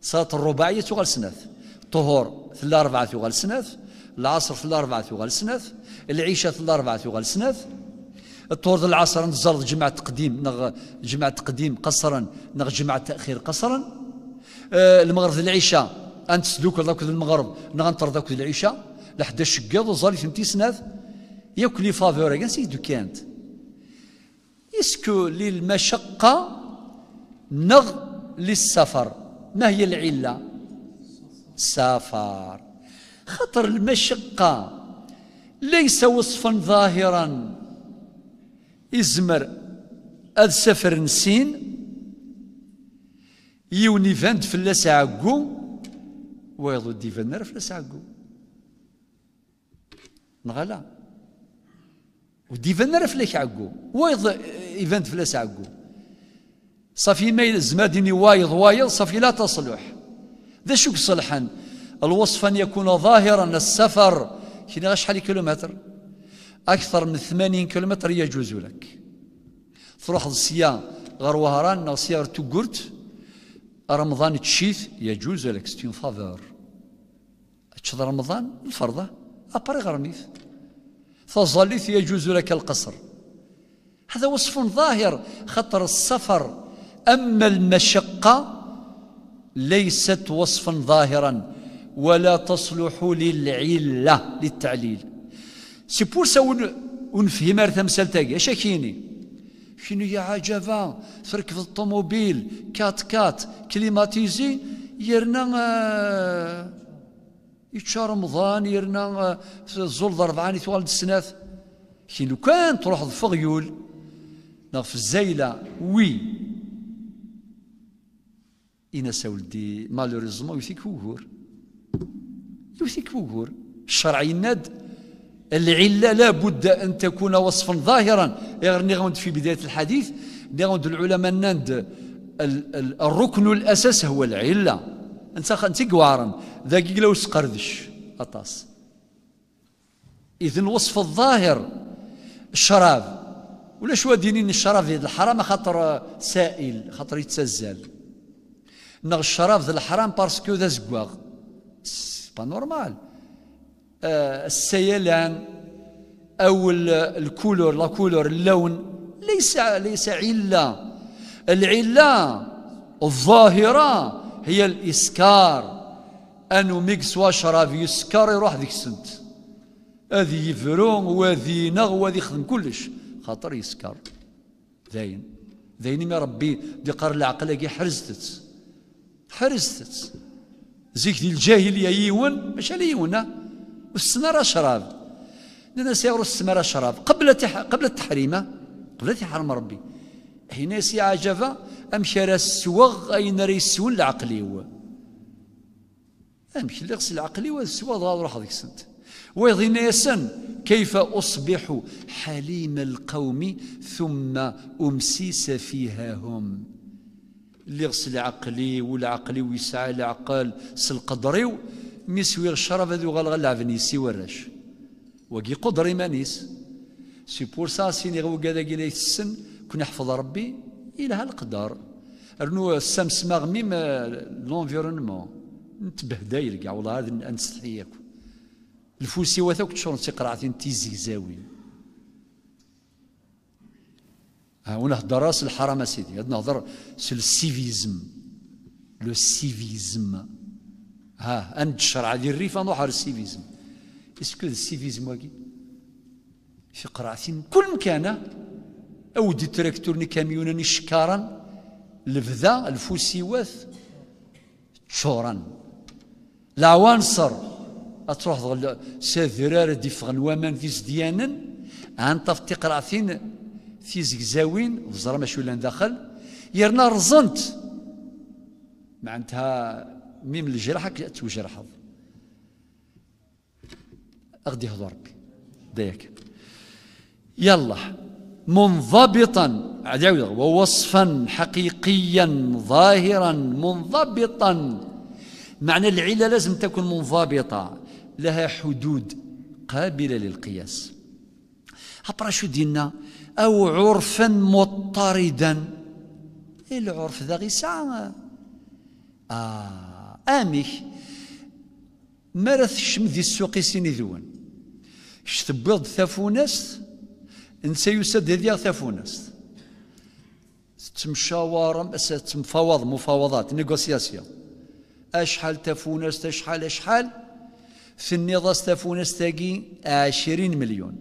صلاة الرباعية تغال سنات طهور في الأربعة تغال سنات العصر في الأربعة تغال سنات العيشة في الأربعة تغال سنات الطور العصر نزرد جماعة تقديم نغ جماعة تقديم قصرا نغ جماعة تاخير قصرا آه المغرب العشاء انت سلوك ذاك المغرب نغ نطر ذاك العشاء لحد الشقاض وزاري ثمتي سناث ياك لي فافور كان دو كانت اسكو للمشقه نغ للسفر ما هي العله السفر خطر المشقه ليس وصفا ظاهرا إزمر أذ سفر نسين يوني فاند اللاسع عقو ويضو ديفان في فلاس عقو نغالا وديفان في فلاك عقو ويض في آه، اللاسع عقو صافي ما ديني وايض وايض صافي لا تصلح ذا شوك صلحا الوصف أن يكون ظاهرا السفر شنو شحال كيلومتر أكثر من 80 كيلومتر يجوز لك تروح للسيا غير وهران نغ سيار توكورت رمضان تشيث يجوز لك ستين فافور تشد رمضان الفرضة أبري غرميث فظليث يجوز لك القصر هذا وصف ظاهر خطر السفر أما المشقة ليست وصفا ظاهرا ولا تصلح للعلة للتعليل سي بور سا ونفهم تمثال اش كيني كيني يا عجبة تركب الطوموبيل كات كات كليماتيزي يرنا آه، يتشا رمضان يرنا آه، زول ضربعاني يتوالد السناث كي كان تروح الفغيول نغف في الزايلة وي إنا ولدي مالوريزمون يوثيك وغور يوثيك وغور الشرع يناد العلة لا بد أن تكون وصفا ظاهرا إيه غنغوند في بداية الحديث نغند العلماء نند الركن الأساس هو العلة أنت أنت قوارا ذاك لو سقردش أطاس إذن الوصف الظاهر الشراب ولا شو دينين الشراب ذي الحرام خاطر سائل خاطر يتسزل نغ الشراب ذي الحرام باسكو ذا زكواغ با نورمال آه، السيلان أو الكولور لا اللون ليس ليس علة العلة الظاهرة هي الإسكار أنو ميكس واشرب يسكر يروح ذيك السنت هذه يفرون وذي نغ وذي يخدم كلش خاطر يسكر زين زين يا ربي دي قر العقل حرزتت حرزتت زيك دي الجاهليه يون ماشي ليونا راه شراب الناس يغرس راه شراب قبل تح... قبل التحريمه قبل تحرم ربي هنا سي عجفة امشي راه السوغ اين ريسون العقلي هو امشي اللي غسل عقلي والسوى ضاد روح هذيك السنت ويظن يسن كيف اصبح حليم القوم ثم امسي هم اللي غسل عقلي والعقلي ويسعى العقل سلقدريو ميسوي الشرف الشراب هذو غالغا لعبني سي وراش وكي قدر مانيس سي بور سا سيني غو كذا كي السن كون يحفظ ربي إلى هالقدر رنو سماغ ميم آه، لونفيرونمون نتبه داير كاع والله هذا نستحياكم الفوسي وثاك تشرون سي قرعتين تيزيزاوين ها ونهضر راس الحرام سيدي نهضر سو السيفيزم لو سيفيزم ها ان الشرعة ديال الريف نوحر السيفيزم اسكو السيفيزم واكي في قراعتين كل مكانه أو دي تراكتورني كاميوناني شكارا لفذا الفوسيواث تشورا وانصر أتروح ضغل ساذرار دي فغن وامان في زديانا عن تفتي قراعتين في زكزاوين وزرا ماشي ولا داخل يرنا رزنت معناتها ميم لجرحك توجرحض أغدي ربي ديك يلا منضبطا ووصفا حقيقيا ظاهرا منضبطا معنى العلة لازم تكون منضبطة لها حدود قابلة للقياس شو دينا أو عرفا مضطردا إيه العرف ذا غير ساعة آه آمك ما راه تكشم دي السوق سيني ذون شتبض تافونست انسى يسد هذيا تافونست تمشاورم أس تمفاوض مفاوضات نيغوسياسيا أشحال تافونست أشحال أشحال في النظام تافونست تاقي 20 مليون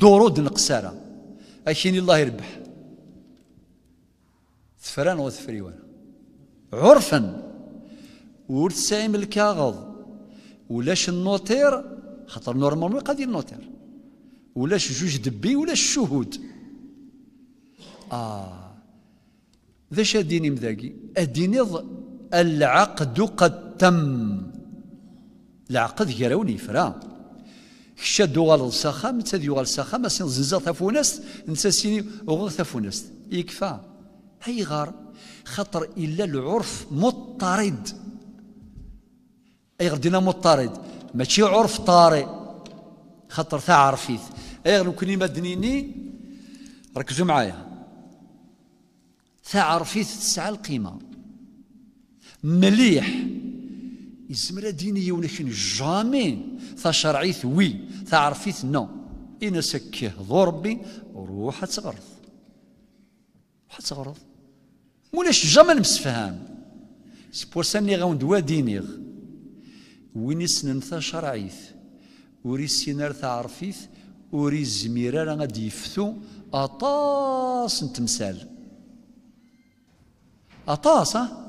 دورود نقسارة اشين الله يربح ثفران وثفريوان عرفا ور من الكاغض ولاش النوتير خاطر نورمالمون قادي النوتير ولاش جوج دبي ولاش الشهود اه ذا اديني مذاقي اديني العقد قد تم العقد يراوني فرا كشاد يغال سخام انت يغال سخام اسين زنزا تافونست انت سيني وغو تافونست يكفى هاي غار خطر الا العرف مضطرد غير دينامو الطارد ماشي عرف طارئ خاطر تاع عرفيث ايغ لو كلمه دنيني ركزوا معايا تاع عرفيث تسعى القيمه مليح يزمر ديني ولكن جامي ثا شرعيث وي ثا عرفيث نو إن سكيه ضربي ربي روح تغرض روح تغرض مولاش جامي مسفهام سي بور ساني غوندوا دينيغ وين يسنن ثا شرعيث وريسين ثا عرفيث وري الزميرة راه غادي يفثو أطاس تمثال أطاس ها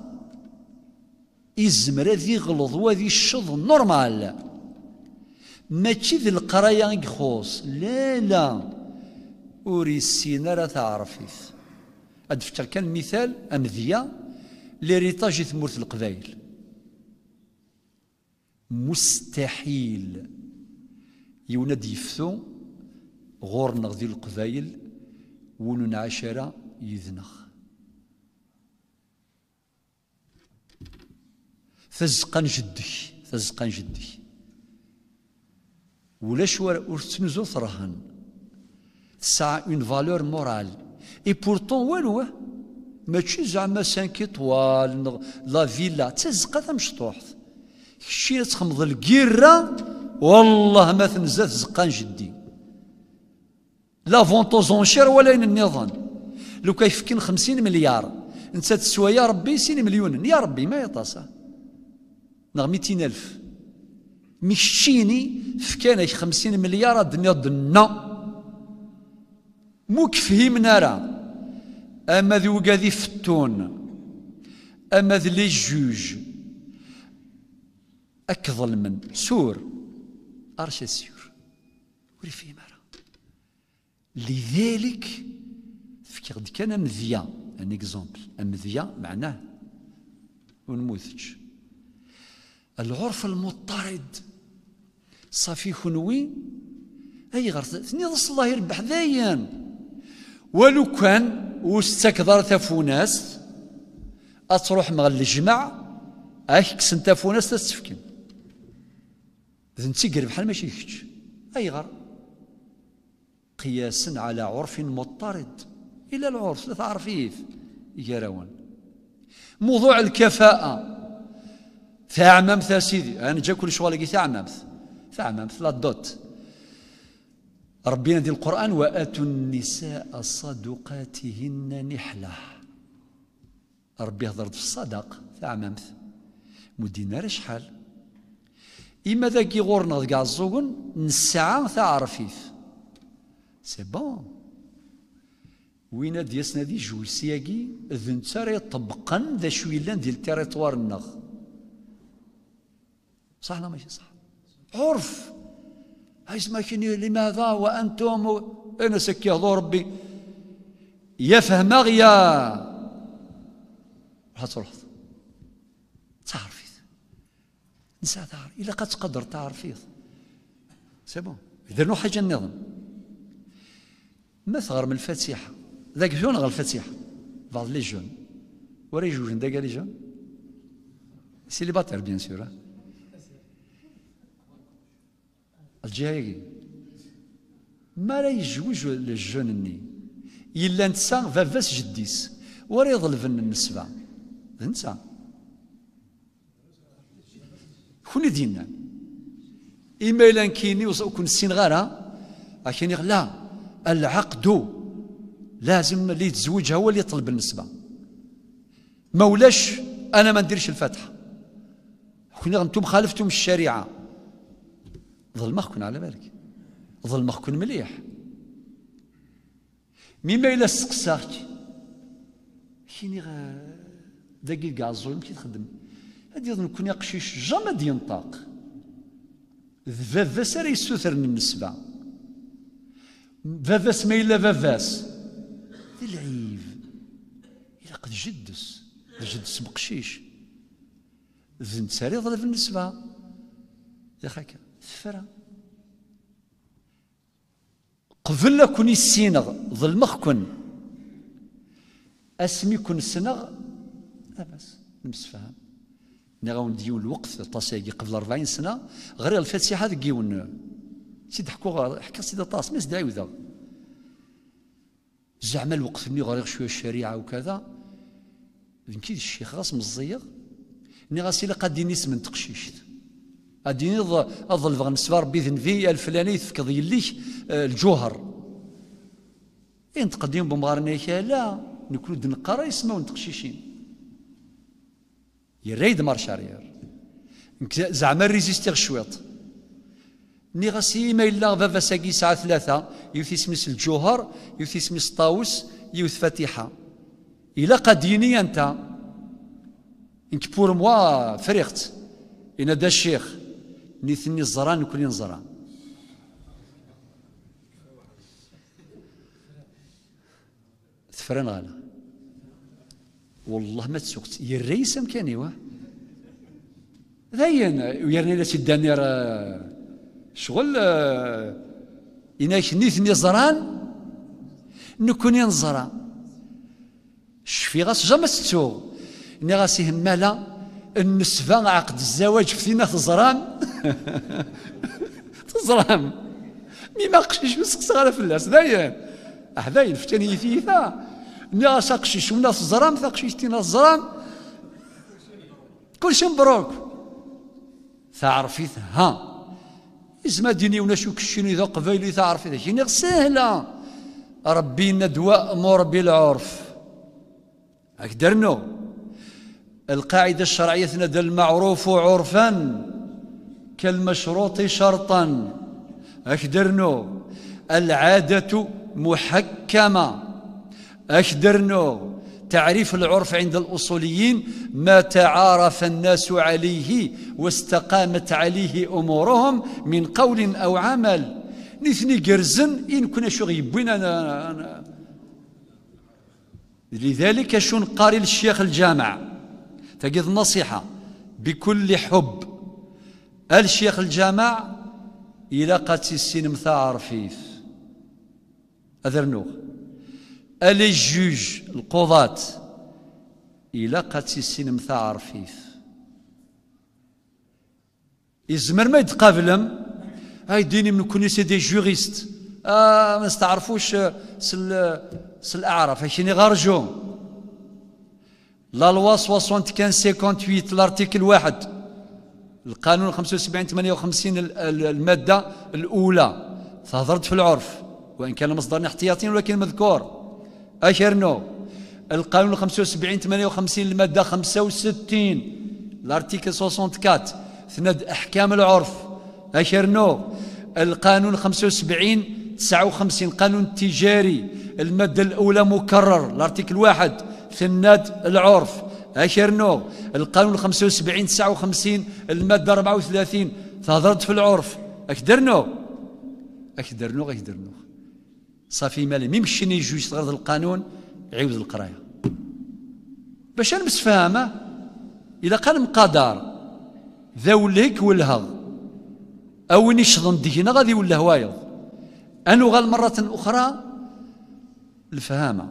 الزمرة ذي غلظ وذي الشظ نورمال ما تشي ذي القراية يخوص لا لا وري السينارة تعرفيث أدفتر كان مثال أمذية لريتاج ثمورة القبائل مستحيل يونا يفثو غورنا نغذي القبايل ونون عشرة يذنخ فزقا جدك فزقا جدك ولاش ور ارتنزو ثرهن سا اون فالور مورال اي بورتون والو ماشي زعما 5 ايطوال لا فيلا تزقا تمشطوح كشي تخمض الكيرة والله ما تنزا زقان جدي لا فونتوزونشير ولا النظام لو كيفكين خمسين مليار انت تسوى يا ربي سين مليون يا ربي ما يطاسا نغ 200 الف مشيني فكان 50 مليار الدنيا ضنا مو كفهمنا راه اما ذو قاذي فتون اما ذي لي جوج أكظل من سور أرش السيور ولي في مرة لذلك فكي غد كان مذيا أن إكزومبل أمذيا معناه ونموذج العرف المضطرد صافي خنوي أي غرس ثني رس الله يربح ذايان ولو كان واستكثر تفوناس أتروح مع الجمع أكسن تفوناس تستفكن إذن نتيقر بحال ماشي كتش أي غر قياسا على عرف مضطرد إلا العرف لا تعرفيه يروان موضوع الكفاءة ثعممت سيدي أنا جا كل شغل ثعممت ثعممت لا دوت ربنا دي القرآن وآتوا النساء صدقاتهن نحلة ربي هضرت في الصدق ثعممت مدينا شحال إما ذاكي غورنا كاع الزوغن نسعى تاع رفيف سي بون وين ديسنا دي جويسياكي ذن نتا طبقا ذا شوي لان ديال التيريتوار النغ صح لا ماشي صح عرف هاي سماكني لماذا وانتم و... انا سكي هضو ربي يفهم غيا حصل نسى تعرف إلا قد تقدر تعرفيه سي بون اذا نو حاجة النظام ما ثغر من الفاتحة ذاك جون غير الفاتحة بعض لي جون وري يجوجن ذاك لي جون سيليباتير بيان سور الجزائري ما لا يجوج الجون ني إلا نسا فافاس جديس ورا يظلفن النسبة نسا كون دينا إما إلا كيني وكون السين غارة أكيني أه لا العقد لازم اللي يتزوجها هو اللي يطلب النسبة ما ولاش أنا ما نديرش الفاتحة كون أنتم خالفتم الشريعة ظلمه كون على بالك ظلمه كون مليح مما إلا سقساك كيني غا دقيقة كاع الظلم كي تخدم غادي يظن كوني قشيش جام ينطاق ينطق باباس راه يسوثر من النسبة باباس ما إلا باباس ذي العيب إلا قد جدس جدس بقشيش ذن ساري ظلف النسبة يا خاكا ثفرة قبل كوني السينغ ظلمخكن اسمي كون سنغ لا بس فهم ني غنديو الوقت طاسيكي قبل 40 سنه غير الفاتحه ذك كيون سيد حكو حكا سيد طاس ماس دعاوذا زعما الوقت ني غير شويه الشريعه وكذا يمكن الشيخ غاس مزيغ ني غاس الا قاديني من تقشيشت اديني اظل فغن سفار ربي ذنبي الفلاني تفكض يليك آه، الجوهر انت قديم بمغارنيك لا نكلو دنقرا يسمون تقشيشين يريد مارش اريير زعما ريزيستيغ شويط ني غاسي ما الا بابا ساكي ساعه ثلاثه يوثي سميس الجوهر يوثي سميس طاووس يوث فاتحه الا قديني انت انت بور موا فريقت انا دا الشيخ نيثني الزران كل نزران تفرن غالا والله ما تسوقت يا الرئيس مكاني واه ذاين ويرني لا سيداني راه شغل آه، إنا كنيتني زران نكوني نزرى شفي غاس جامس ما إني غاس يهمالا النسفة عقد الزواج فينا تزران تزران مي ما قشيش مسقسى غير فلاس ذاين أحذاين أه، فتاني ثيثا ناس أقشيش وناس زرام تقشيشتي ناس زرام كلشي مبروك تعرفي ها إزما ديني وناشو كشيني ذا قبيلي تعرفي شيني سهلة ربي دواء مور بالعرف هاك درنو القاعدة الشرعية ثنا المعروف عرفا كالمشروط شرطا هاك درنو العادة محكمة اش درنو تعريف العرف عند الأصوليين ما تعارف الناس عليه واستقامت عليه أمورهم من قول أو عمل نثني قرزن إن كنا شو غيبين أنا, أنا لذلك شو نقاري الشيخ الجامع تجد نصيحة بكل حب الشيخ الجامع إلى قد السين مثار عرفيف أذرنوه الي جوج القضاة الا قاتي السين مثا عرفيف يزمر ما يتقابلم هاي ديني من كوني سي دي جوريست آه ما نستعرفوش آه، سل آه، سل اعرف هاشيني غارجو لا لوا 75 58 لارتيكل واحد القانون 75 58 الماده الاولى تهضرت في العرف وان كان مصدرنا احتياطي ولكن مذكور أشر نو القانون 75 58 المادة 65 لارتيكل 64 ثند أحكام العرف أشر نو القانون 75 59 قانون التجاري المادة الأولى مكرر لارتيكل واحد ثند العرف أشر نو القانون 75 59 المادة 34 تهضرت في العرف نو, أكدرنو نو. صافي مالي مي مشيني جوج غرض القانون عوض القرايه باش انا مسفهمه اذا قال مقدار ذا ولهك ولها او نشضن دينا غادي يولى هوايض انو غال مره اخرى الفهامه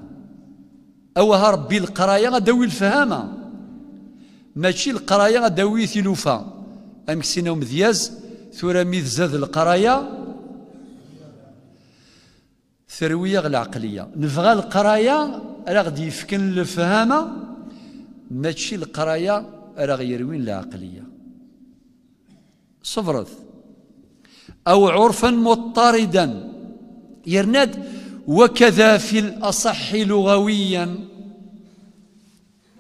او ها ربي القرايه غداوي الفهامه ماشي القرايه غداوي ثلوفه امكسينا ومذياز ثورا ميذ زاد القرايه ثروية العقلية نفغى القراية راه غادي يفكن الفهامة ماشي القراية راه يروين العقلية صفرث أو عرفا مضطردا يرند وكذا في الأصح لغويا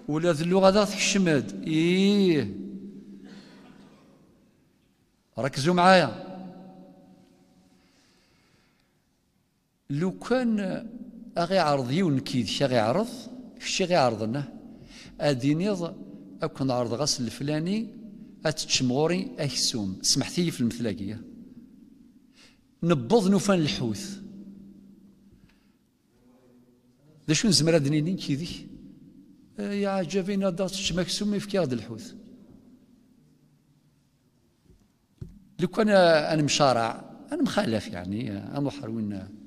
ولا ذي اللغة ذات الشماد إيه ركزوا معايا لو كان اغي عرض يون شي غي عرض كشي غي عرضنا ادي اكون عرض غسل غاس الفلاني اتشمغوري اكسوم سمحتي في المثلاقيه نبض نوفان الحوث ذا شو نزمر هاد كيدي آه، يا عجبين دارت مكسوم في هاد الحوث لو كان انا مشارع انا مخالف يعني آه، انا محروين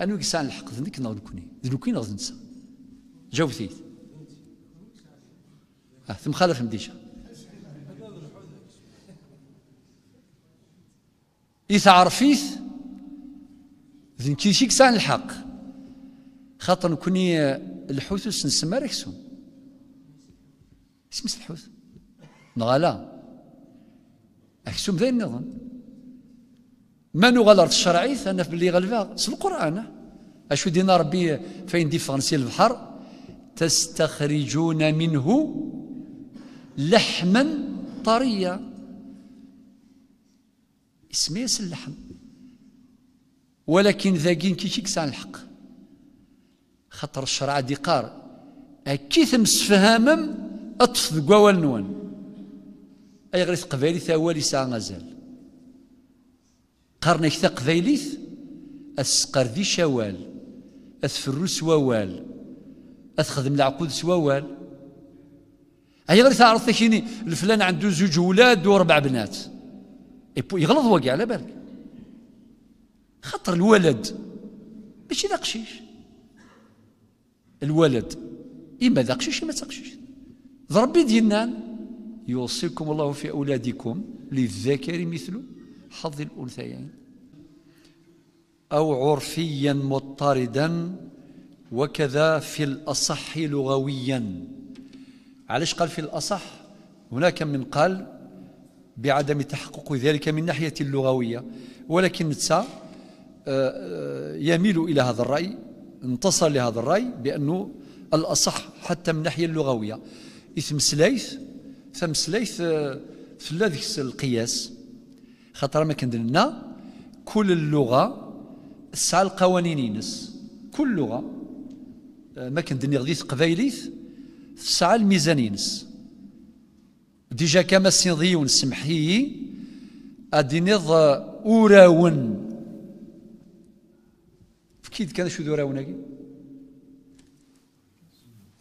أنو يسعى الحق ذنك نغد كوني نكوني ذ نكوني نغ ننسى جاوبتيت أه ثم خالف مديشا إذا عرفيث ذ نكيشي كسان الحق خاطر نكوني آه، الحوث سنسمى ركسون اسمس الحوث نغالا أكسوم ذا النظام ما نغلر الشرعي انا باللي غلفا في القران اشو دينا ربي فين دي فرنسي البحر تستخرجون منه لحما طريا اسميس اللحم ولكن ذاكين كيشيك سان الحق خطر الشرع دي قار اكي تمسفهامم اطف قوال نون اي غير قبالي ثوالي ساعة غزال قرنك ذيليث أسقر ذي شوال أثفرو سوال أتخدم العقود سوال هي غير تعرف تكيني الفلان عنده زوج ولاد واربع بنات يغلط وقع على بالك خاطر الولد ماشي ذا قشيش الولد إما ذا قشيش إما تقشيش ضرب دينان يوصيكم الله في أولادكم للذكر مثل حظ الأنثيين أو عرفيا مضطردا وكذا في الأصح لغويا علاش قال في الأصح هناك من قال بعدم تحقق ذلك من ناحية اللغوية ولكن نتسا آه، آه، يميل إلى هذا الرأي انتصر لهذا الرأي بأنه الأصح حتى من الناحية اللغوية إثم سليث ثم سليث آه، في القياس خاطر ما كندلنا كل اللغه سعى القوانين ينس كل لغه آه، ما كندني غادي قبايليث سعى الميزانية ينس ديجا كما السنضيون سمحيي نض آه، اوراون كيد كان شو دوراون هاكي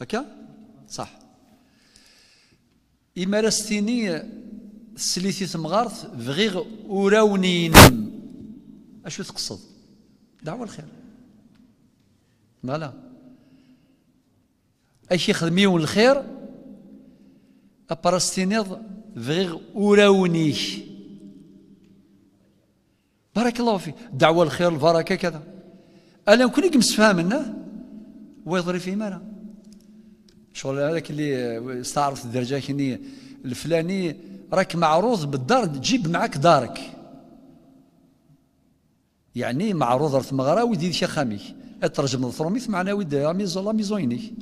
هكا صح إما رستيني سليتي سمغارت فغيغ وراوني اشو تقصد دعوة الخير فوالا اش خدميون الخير ابرستينيض فغيغ وراونيش بارك الله فيك دعوة الخير البركة كذا ألا كونك مسفاهمنا ويضري في مانا شغل هذاك اللي استعرفت الدرجة كني الفلاني راك معروض بالدار تجيب معك دارك يعني معروض رث مغرا ودي شخامي اترجم الثروميث معنا ود ميزو لا ميزويني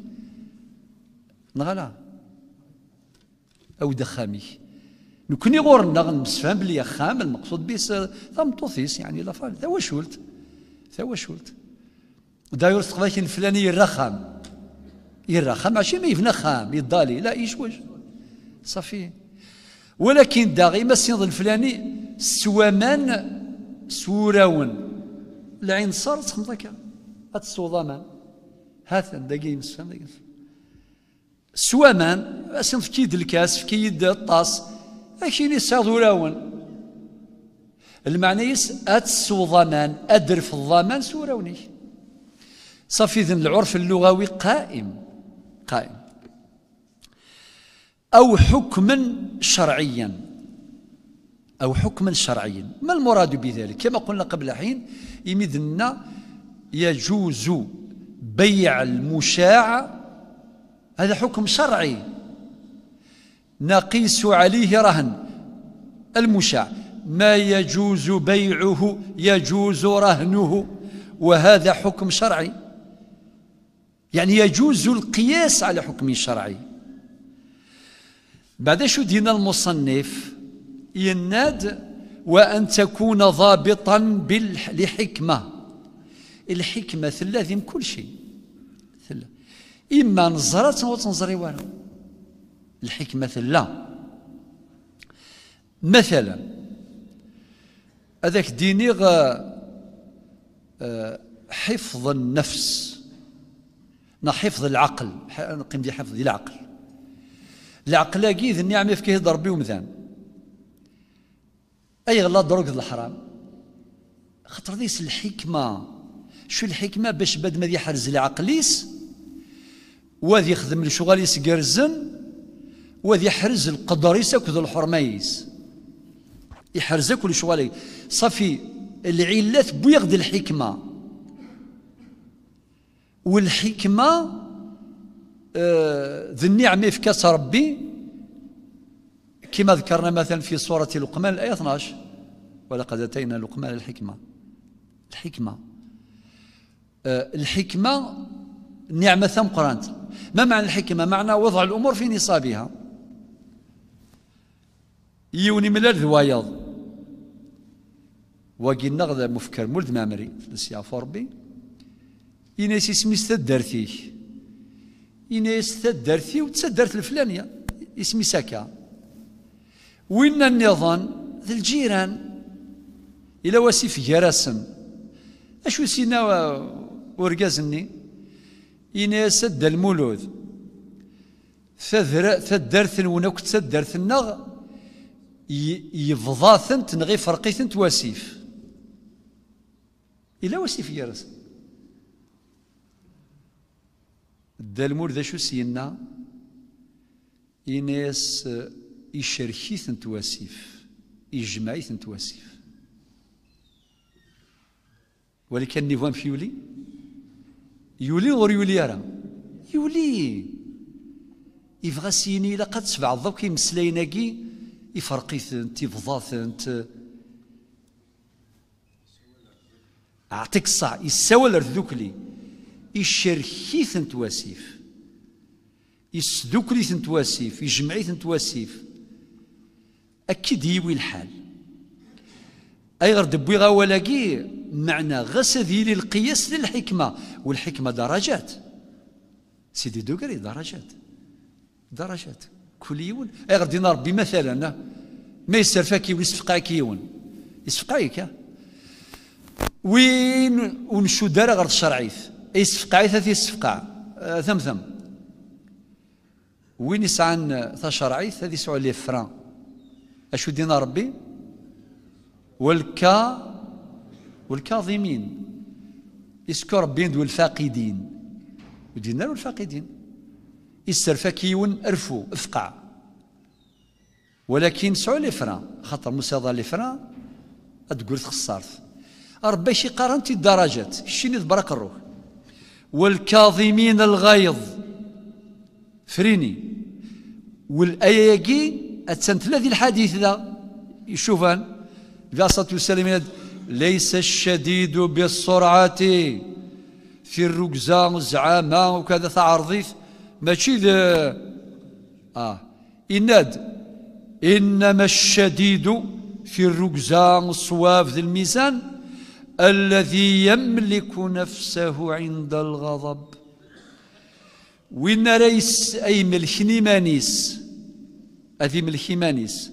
نغلا او دخامي نكوني غورنا غنمسفهم بلي خام المقصود بيس توثيس يعني لا فال ذا شولت ذا شولت داير تقضي الفلاني يرخام يرخام ماشي ما يفنى خام يضالي لا يشوج صافي ولكن داغي ما سيض الفلاني سوامان سوراون العين صارت تخمضك هات السوضامان هات داكي مسفهم داكي سوامان اسن كيد الكاس في كيد الطاس اكيني وراون المعنى يس اتسو ضمان ادر في الضمان سوراوني صافي ذن العرف اللغوي قائم قائم أو حكما شرعيا أو حكما شرعيا ما المراد بذلك كما قلنا قبل حين إمذنا يجوز بيع المشاع هذا حكم شرعي نقيس عليه رهن المشاع ما يجوز بيعه يجوز رهنه وهذا حكم شرعي يعني يجوز القياس على حكم شرعي بعد شو دين المصنف يناد وأن تكون ضابطا لحكمة الحكمة ثلة ذي كل شيء ثلا إما أو تنظري والو الحكمة ثلة مثلا هذاك ديني آه، حفظ النفس حفظ العقل نقيم دي حفظ العقل العقلاقي ذي النعمه فكيه ضربي ومذان اي غلا دروك الحرام خاطر ذيس الحكمه شو الحكمه باش بد ما يحرز العقليس وذي يخدم لشغاليس قرزن وذي يحرز القدريس اكد الحرميس يحرز كل شوالي صافي العلة بيغد الحكمه والحكمه ذي النعم كاس ربي كما ذكرنا مثلا في سورة لقمان الآية 12 ولقد أتينا لقمان الحكمة الحكمة آه، الحكمة نعمة ثم قرانت ما معنى الحكمة معنى وضع الأمور في نصابها يوني من ويض وقل نغذى مفكر مولد مامري في نسيا فوربي إناس اسمي استدرتيه ينايس تدرثي وتسدرت الفلانية اسمي ساكا وين النظام ذا الجيران إلى واسيف جرسن أشو سينا ورقازني ينايس تد المولود تدرث ونوك تدرث النغ يفضاثن تنغي فرقيثن تواسيف إلى واسيف جرسن دالمور ذا شو سينا إناس يشركيث تواسيف إجمعيث تواسيف ولكن نيفوان في يولي يولي غير يولي راه يولي إفغاسيني سيني إلا قد سبع الضوء كيمسلايناكي يفرقيثنت يفضاثنت أعطيك الصاع يساول ذوكلي يشركي تواسيف يسدوكلي تواسيف يجمعي تواسيف أكيد يوي الحال أي غير دبي غوالاكي معنى غسدي للقياس القياس للحكمة والحكمة درجات سيدي دوكري درجات درجات كل يوم أي غير دينا ربي مثلا ما يسترفاكي ويسفقاكي يون يسفقايك وين ونشو دار غير الشرعيث يسفقع ثلاثة يسفقع آه، ثم ثم وين يسعن تشرعي ثلاث سعو لي فران اشو دينا ربي والكا والكاظمين يسكر بين دول الفاقدين ودينا الفاقدين يسر فاكيون ارفو افقع ولكن سعو لي فران خاطر مساضة لي فران تقول تخسرت ربي شي قارنتي الدرجات شيني تبرق الروح والكاظمين الغيظ فريني والآية يقي أتسنت الذي الحديث ذا يشوفان في صلى والسلام ليس الشديد بالسرعة في الركزة والزعامة وكذا تعرضي ماشي ذا آه إناد إنما الشديد في الركزة الصواف ذي الميزان الذي يملك نفسه عند الغضب وين ريس أي ملحني مانيس أذي ملحي مانيس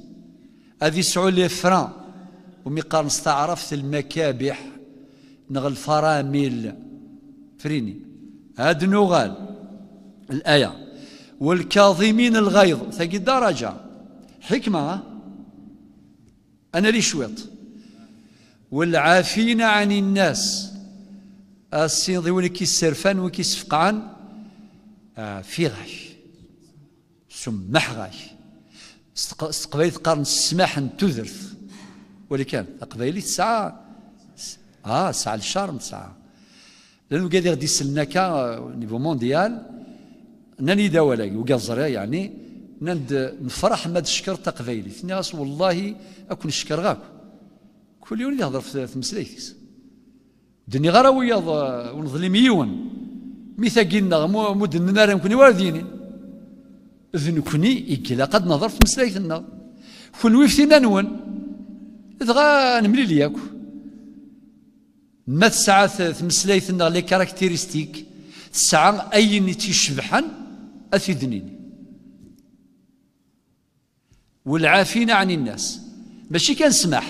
أذي لي فران ومي قارن استعرفت المكابح نغ الفراميل فريني هاد نغال الآية والكاظمين الغيظ ثقي درجة حكمة أنا لي شويط والعافين عن الناس السين وين كيسرفان وين كيسفقعان آه في غاش سمح غاش استقبلت قرن السماح تذرف ولكن قبايلي تسعى اه ساعة الشرم ساعة لانه قاعد غادي سلناكا آه، نيفو مونديال ناني داولاي وقال يعني نند نفرح ما تشكر تقبايلي ثني والله اكون شكر غاكو كل يوم يهضر في تمسلايتيس دني غرا وياض ونظلم يون مي ثاقينا مدننا راه نكوني وارديني اذن كوني إكلا قد نظر في مسلايتنا كون ويفتينا نون دغا نملي لياك ما تسعى تمسلايتنا لي كاركتيريستيك تسعى أين تيشبحن أثيدنيني والعافين عن الناس ماشي كان سماح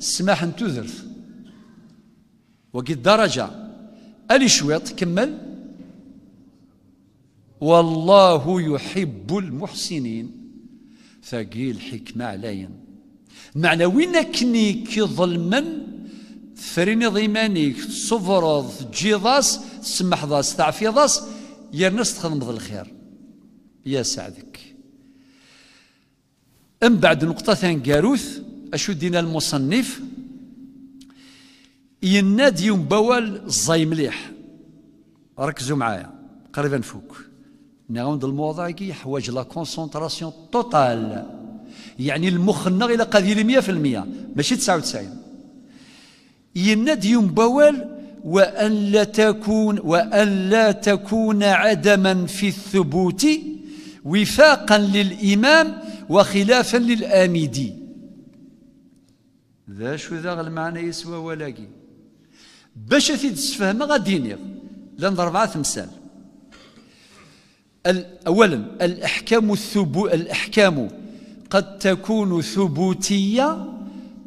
السماح تذرف وقد درجة ألي شويط كمل والله يحب المحسنين ثقيل حكمة علينا معنى وين كنيك ظلما تفرين ضيمانيك صفرض جيضاس سمح ضاس ضاس يرنس تخدم الخير يا سعدك من بعد نقطة ثانية اشو دينا المصنف ينادي بوال الزاي مليح ركزوا معايا قريبا فوك نعاود الموضوع كي يحوج لا كونسونتراسيون توتال يعني المخ النغ الى قادير 100% ماشي 99 ينادي بوال وأن لا تكون وأن لا تكون عدما في الثبوت وفاقا للإمام وخلافا للآمدي ذا شو ذا المعنى يسوى ولاقي باش ثيد تسفهم غادي نير لان اربعه تمثال اولا الاحكام الثبو الاحكام قد تكون ثبوتيه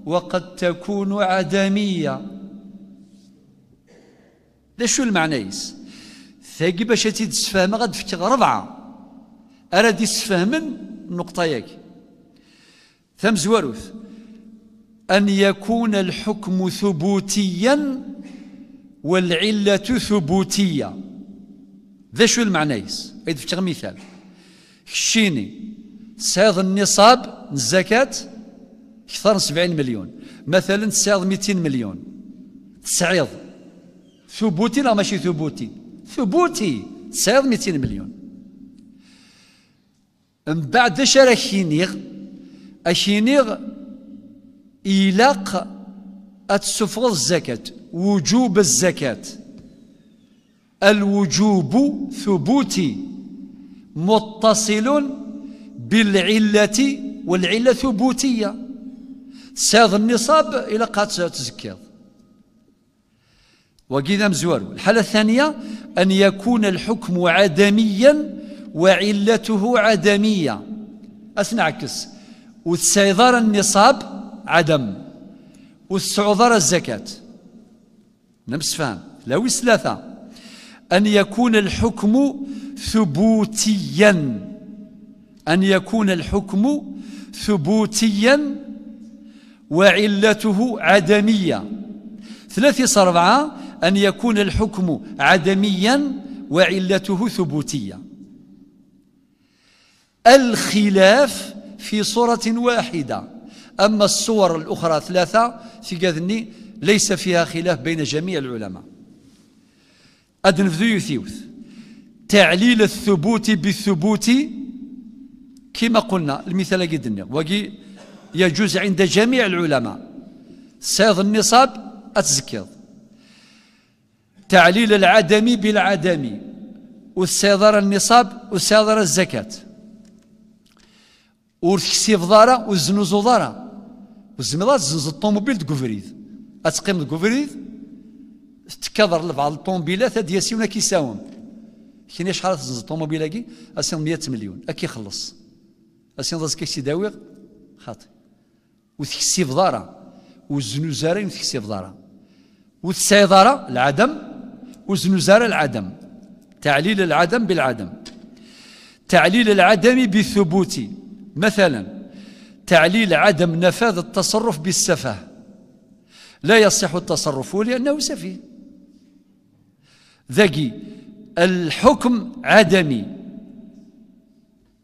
وقد تكون عدميه ذا شو المعنى يس ثاقي باش تيد تسفهم غادي في ربعه اراد يسفهمن النقطه ياك ثم زواروث أن يكون الحكم ثبوتيا والعلة ثبوتية ذا شو المعنى يس فتغ مثال كشيني ساض النصاب الزكاة أكثر من 70 مليون مثلا ساض 200 مليون تسعيض ثبوتي لا ماشي ثبوتي ثبوتي تسعيض 200 مليون من بعد اش راه كينيغ اشينيغ إيلاق أتسفر الزكاة وجوب الزكاة الوجوب ثبوتي متصل بالعلة والعلة ثبوتية تساض النصاب إلى قاتل تزكى وقيدا مزوار الحالة الثانية أن يكون الحكم عدميا وعلته عدمية أسنعكس وتسايضار النصاب عدم والسعودة الزكاة نمس فهم لو ثلاثة أن يكون الحكم ثبوتيا أن يكون الحكم ثبوتيا وعلته عدمية ثلاثة أربعة أن يكون الحكم عدميا وعلته ثبوتية الخلاف في صورة واحدة أما الصور الأخرى ثلاثة في قذني ليس فيها خلاف بين جميع العلماء أدنفذو يثيوث تعليل الثبوت بالثبوت كما قلنا المثال قدنا وقي يجوز عند جميع العلماء سيض النصاب أتزكيض تعليل العدم بالعدم والسيضر النصاب والسيضر الزكاة ورثكسي فضارة والزنوز ضارة وزميضا تزز الطوموبيل تكوفريد اتقيم تكوفريد تكادر لبعض الطوموبيلات ثاد ياسين كي كيساوم كيني شحال تزز الطوموبيل هاكي اسين 100 مليون اكي خلص اسين ضاز كيسي داويغ خاطي وتكسي فضارة وزنو زارين وتكسي فضارة وتسيضارة العدم وزنو زار العدم تعليل العدم بالعدم تعليل العدم بثبوت مثلا تعليل عدم نفاذ التصرف بالسفه لا يصح التصرف لأنه سفيه ذكي الحكم عدمي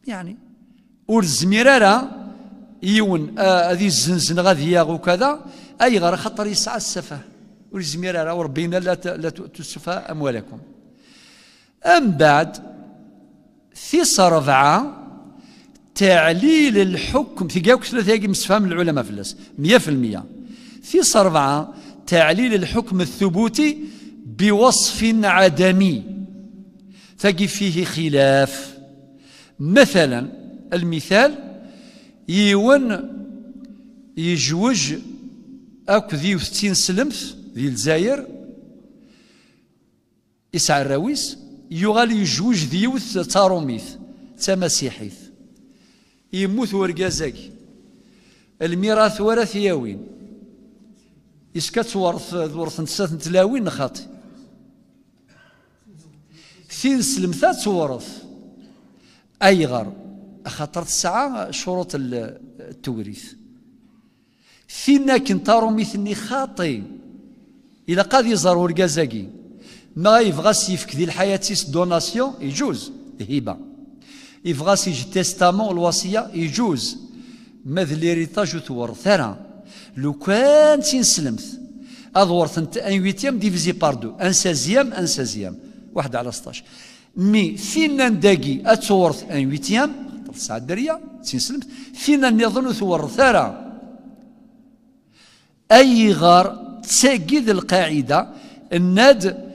يعني ورزميرارا يون آه، هذه آه الزنزن غادي وكذا اي غير خطر يسعى السفه ورزميرارا وربينا لا لا تسفى اموالكم ام بعد في صرفعه تعليل الحكم في جاوك ثلاثة يجي مسفهم العلماء اللس مية في المية في صربعة تعليل الحكم الثبوتي بوصف عدمي تجي فيه خلاف مثلا المثال يون يجوج أك ذي وستين سلمث ذي الزاير يسعى الراويس يغالي يجوج ذيوث تاروميث تمسيحيث يموت ورقازاكي الميراث ورث ياوين إسكات ورث ورث نسات نتلاوين خاطي فين سلمثات ورث أي غر خاطر الساعة شروط التوريث فينا كنتارو مثلني خاطي إلا قاد يزار ورقازاكي ما يبغى سيفك ذي الحياة دوناسيون يجوز هبه يفغا سيج تيستامون الوصيه يجوز ماذ ليريتاج وتورث انا لو كان سينسلمت اضورث انت ان ويتيام ديفيزي بار دو ان سازيام ان سازيام واحد على 16 مي فينا نداقي اتورث ان ويتيام خاطر الدرية درية سينسلمت فينا نظن ثورث انا اي غار تسجد القاعده الناد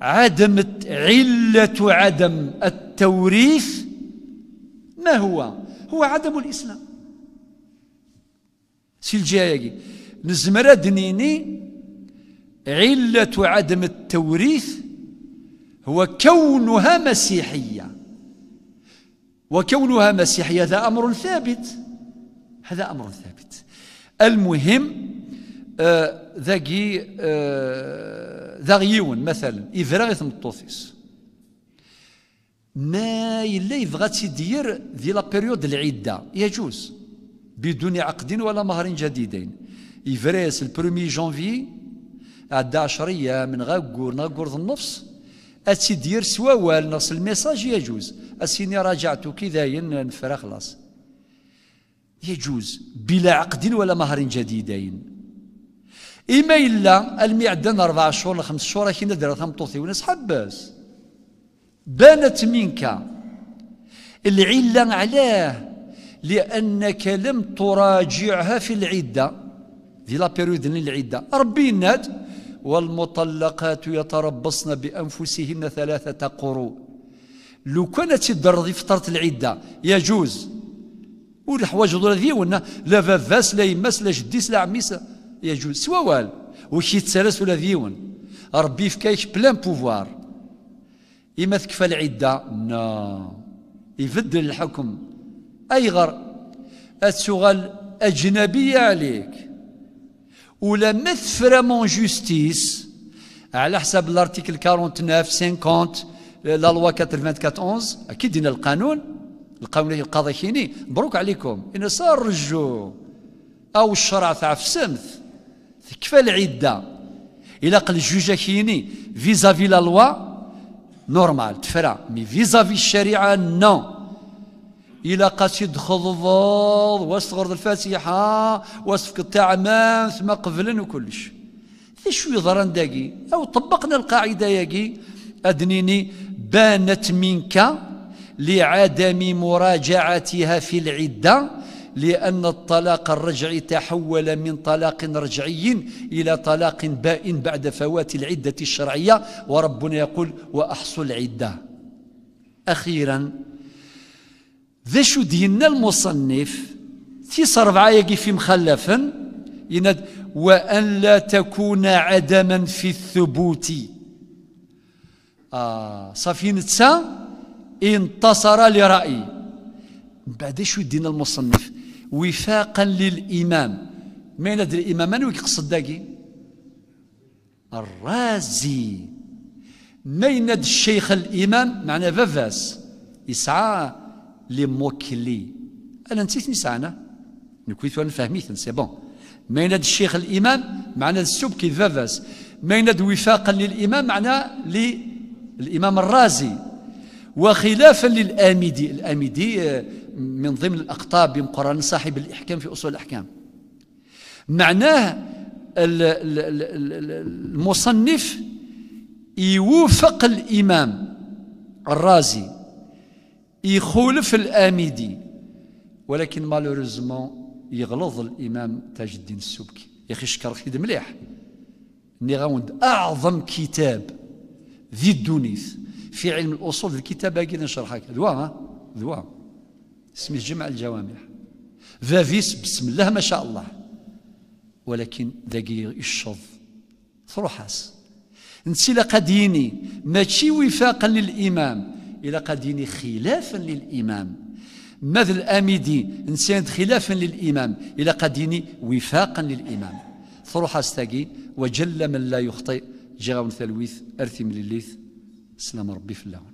عدم عله عدم التوريث ما هو هو عدم الإسلام سي الجايقي نزمر دنيني علة عدم التوريث هو كونها مسيحية وكونها مسيحية هذا أمر ثابت هذا أمر ثابت المهم ذاقي آه، ذاغيون آه، مثلا إذا رغي ثم الطوثيس ما يلا يبغى تيدير ذي لا بيريود العده يجوز بدون عقد ولا مهر جديدين يفريس البرومي جانفي عدا 10 ايام من غاكور ناكور النفس اتيدير وال نص الميساج يجوز اسيني راجعتو كذا ين نفرا خلاص يجوز بلا عقد ولا مهر جديدين إما إلا المعدن أربع شهور خمس شهور كي ندير ثمطوثي ونسحب بس بانت منك العلة علاه لأنك لم تراجعها في العدة في لا بيريود للعدة ربي النات والمطلقات يتربصن بأنفسهن ثلاثة قروء لو كانت الدرضي فترة العدة يجوز والحوايج ذي ونا لا فافاس لا يماس لا جديس لا عميس يجوز سوا وال وشي تسالس ولا ذيون ربي فكايش بلان بوفوار إما تكفى العدة نا يبدل الحكم أي غر السؤال أجنبية عليك ولا من جوستيس على حسب الارتيكل 49 50 لا لوا 94 11 اكيد دينا القانون القانون القاضي كيني مبروك عليكم ان صار رجو او الشرع تاع في سمث تكفى العده الا قل جوجا كيني فيزافي لا لوا نورمال تفرع مي فيزافي الشريعه نو الى قاسي تخضض واستغرض الفاتحه وصفك تاع مان ثم قبلا وكلش شوي ظران داقي او طبقنا القاعده ياقي ادنيني بانت منك لعدم مراجعتها في العده لأن الطلاق الرجعي تحول من طلاق رجعي إلى طلاق بائن بعد فوات العدة الشرعية وربنا يقول وأحصوا العدة أخيرا ذا شو دينا المصنف في صرف في مخلفا يناد وأن لا تكون عدما في الثبوت آه صافي نتسا انتصر لرأي بعد شو دينا المصنف وفاقا للإمام ما هذا الإمام من يقصد داكي الرازي ما ينادي الشيخ الإمام معناه فافاس يسعى لموكلي أنا نسيت نسعنا نكويت وأنا فهميت سي بون ما ينادي الشيخ الإمام معناه السبكي فافاس ما ينادي وفاقا للإمام معناه للإمام الرازي وخلافا للآمدي الآمدي آه، من ضمن الأقطاب بمقارنة صاحب الإحكام في أصول الأحكام معناه المصنف يوفق الإمام الرازي يخولف الآميدي ولكن مالوريزمون يغلظ الإمام تاج الدين السبكي يا أخي شكر خيد مليح ني غاوند أعظم كتاب ذي الدونيس في علم الأصول الكتاب باقي نشرحها دوا دوا اسم الجمع الجوامع فافيس بسم الله ما شاء الله ولكن ذاكي الشظ ثروحاس نسي لقى ديني ماشي وفاقا للإمام إلا قديني خلافا للإمام ماذا الاميدي انسان خلافا للامام الى قديني وفاقا للامام ثروحاس تاقي وجل من لا يخطئ جاون ثلويث ارثي من الليث سلام ربي في اللون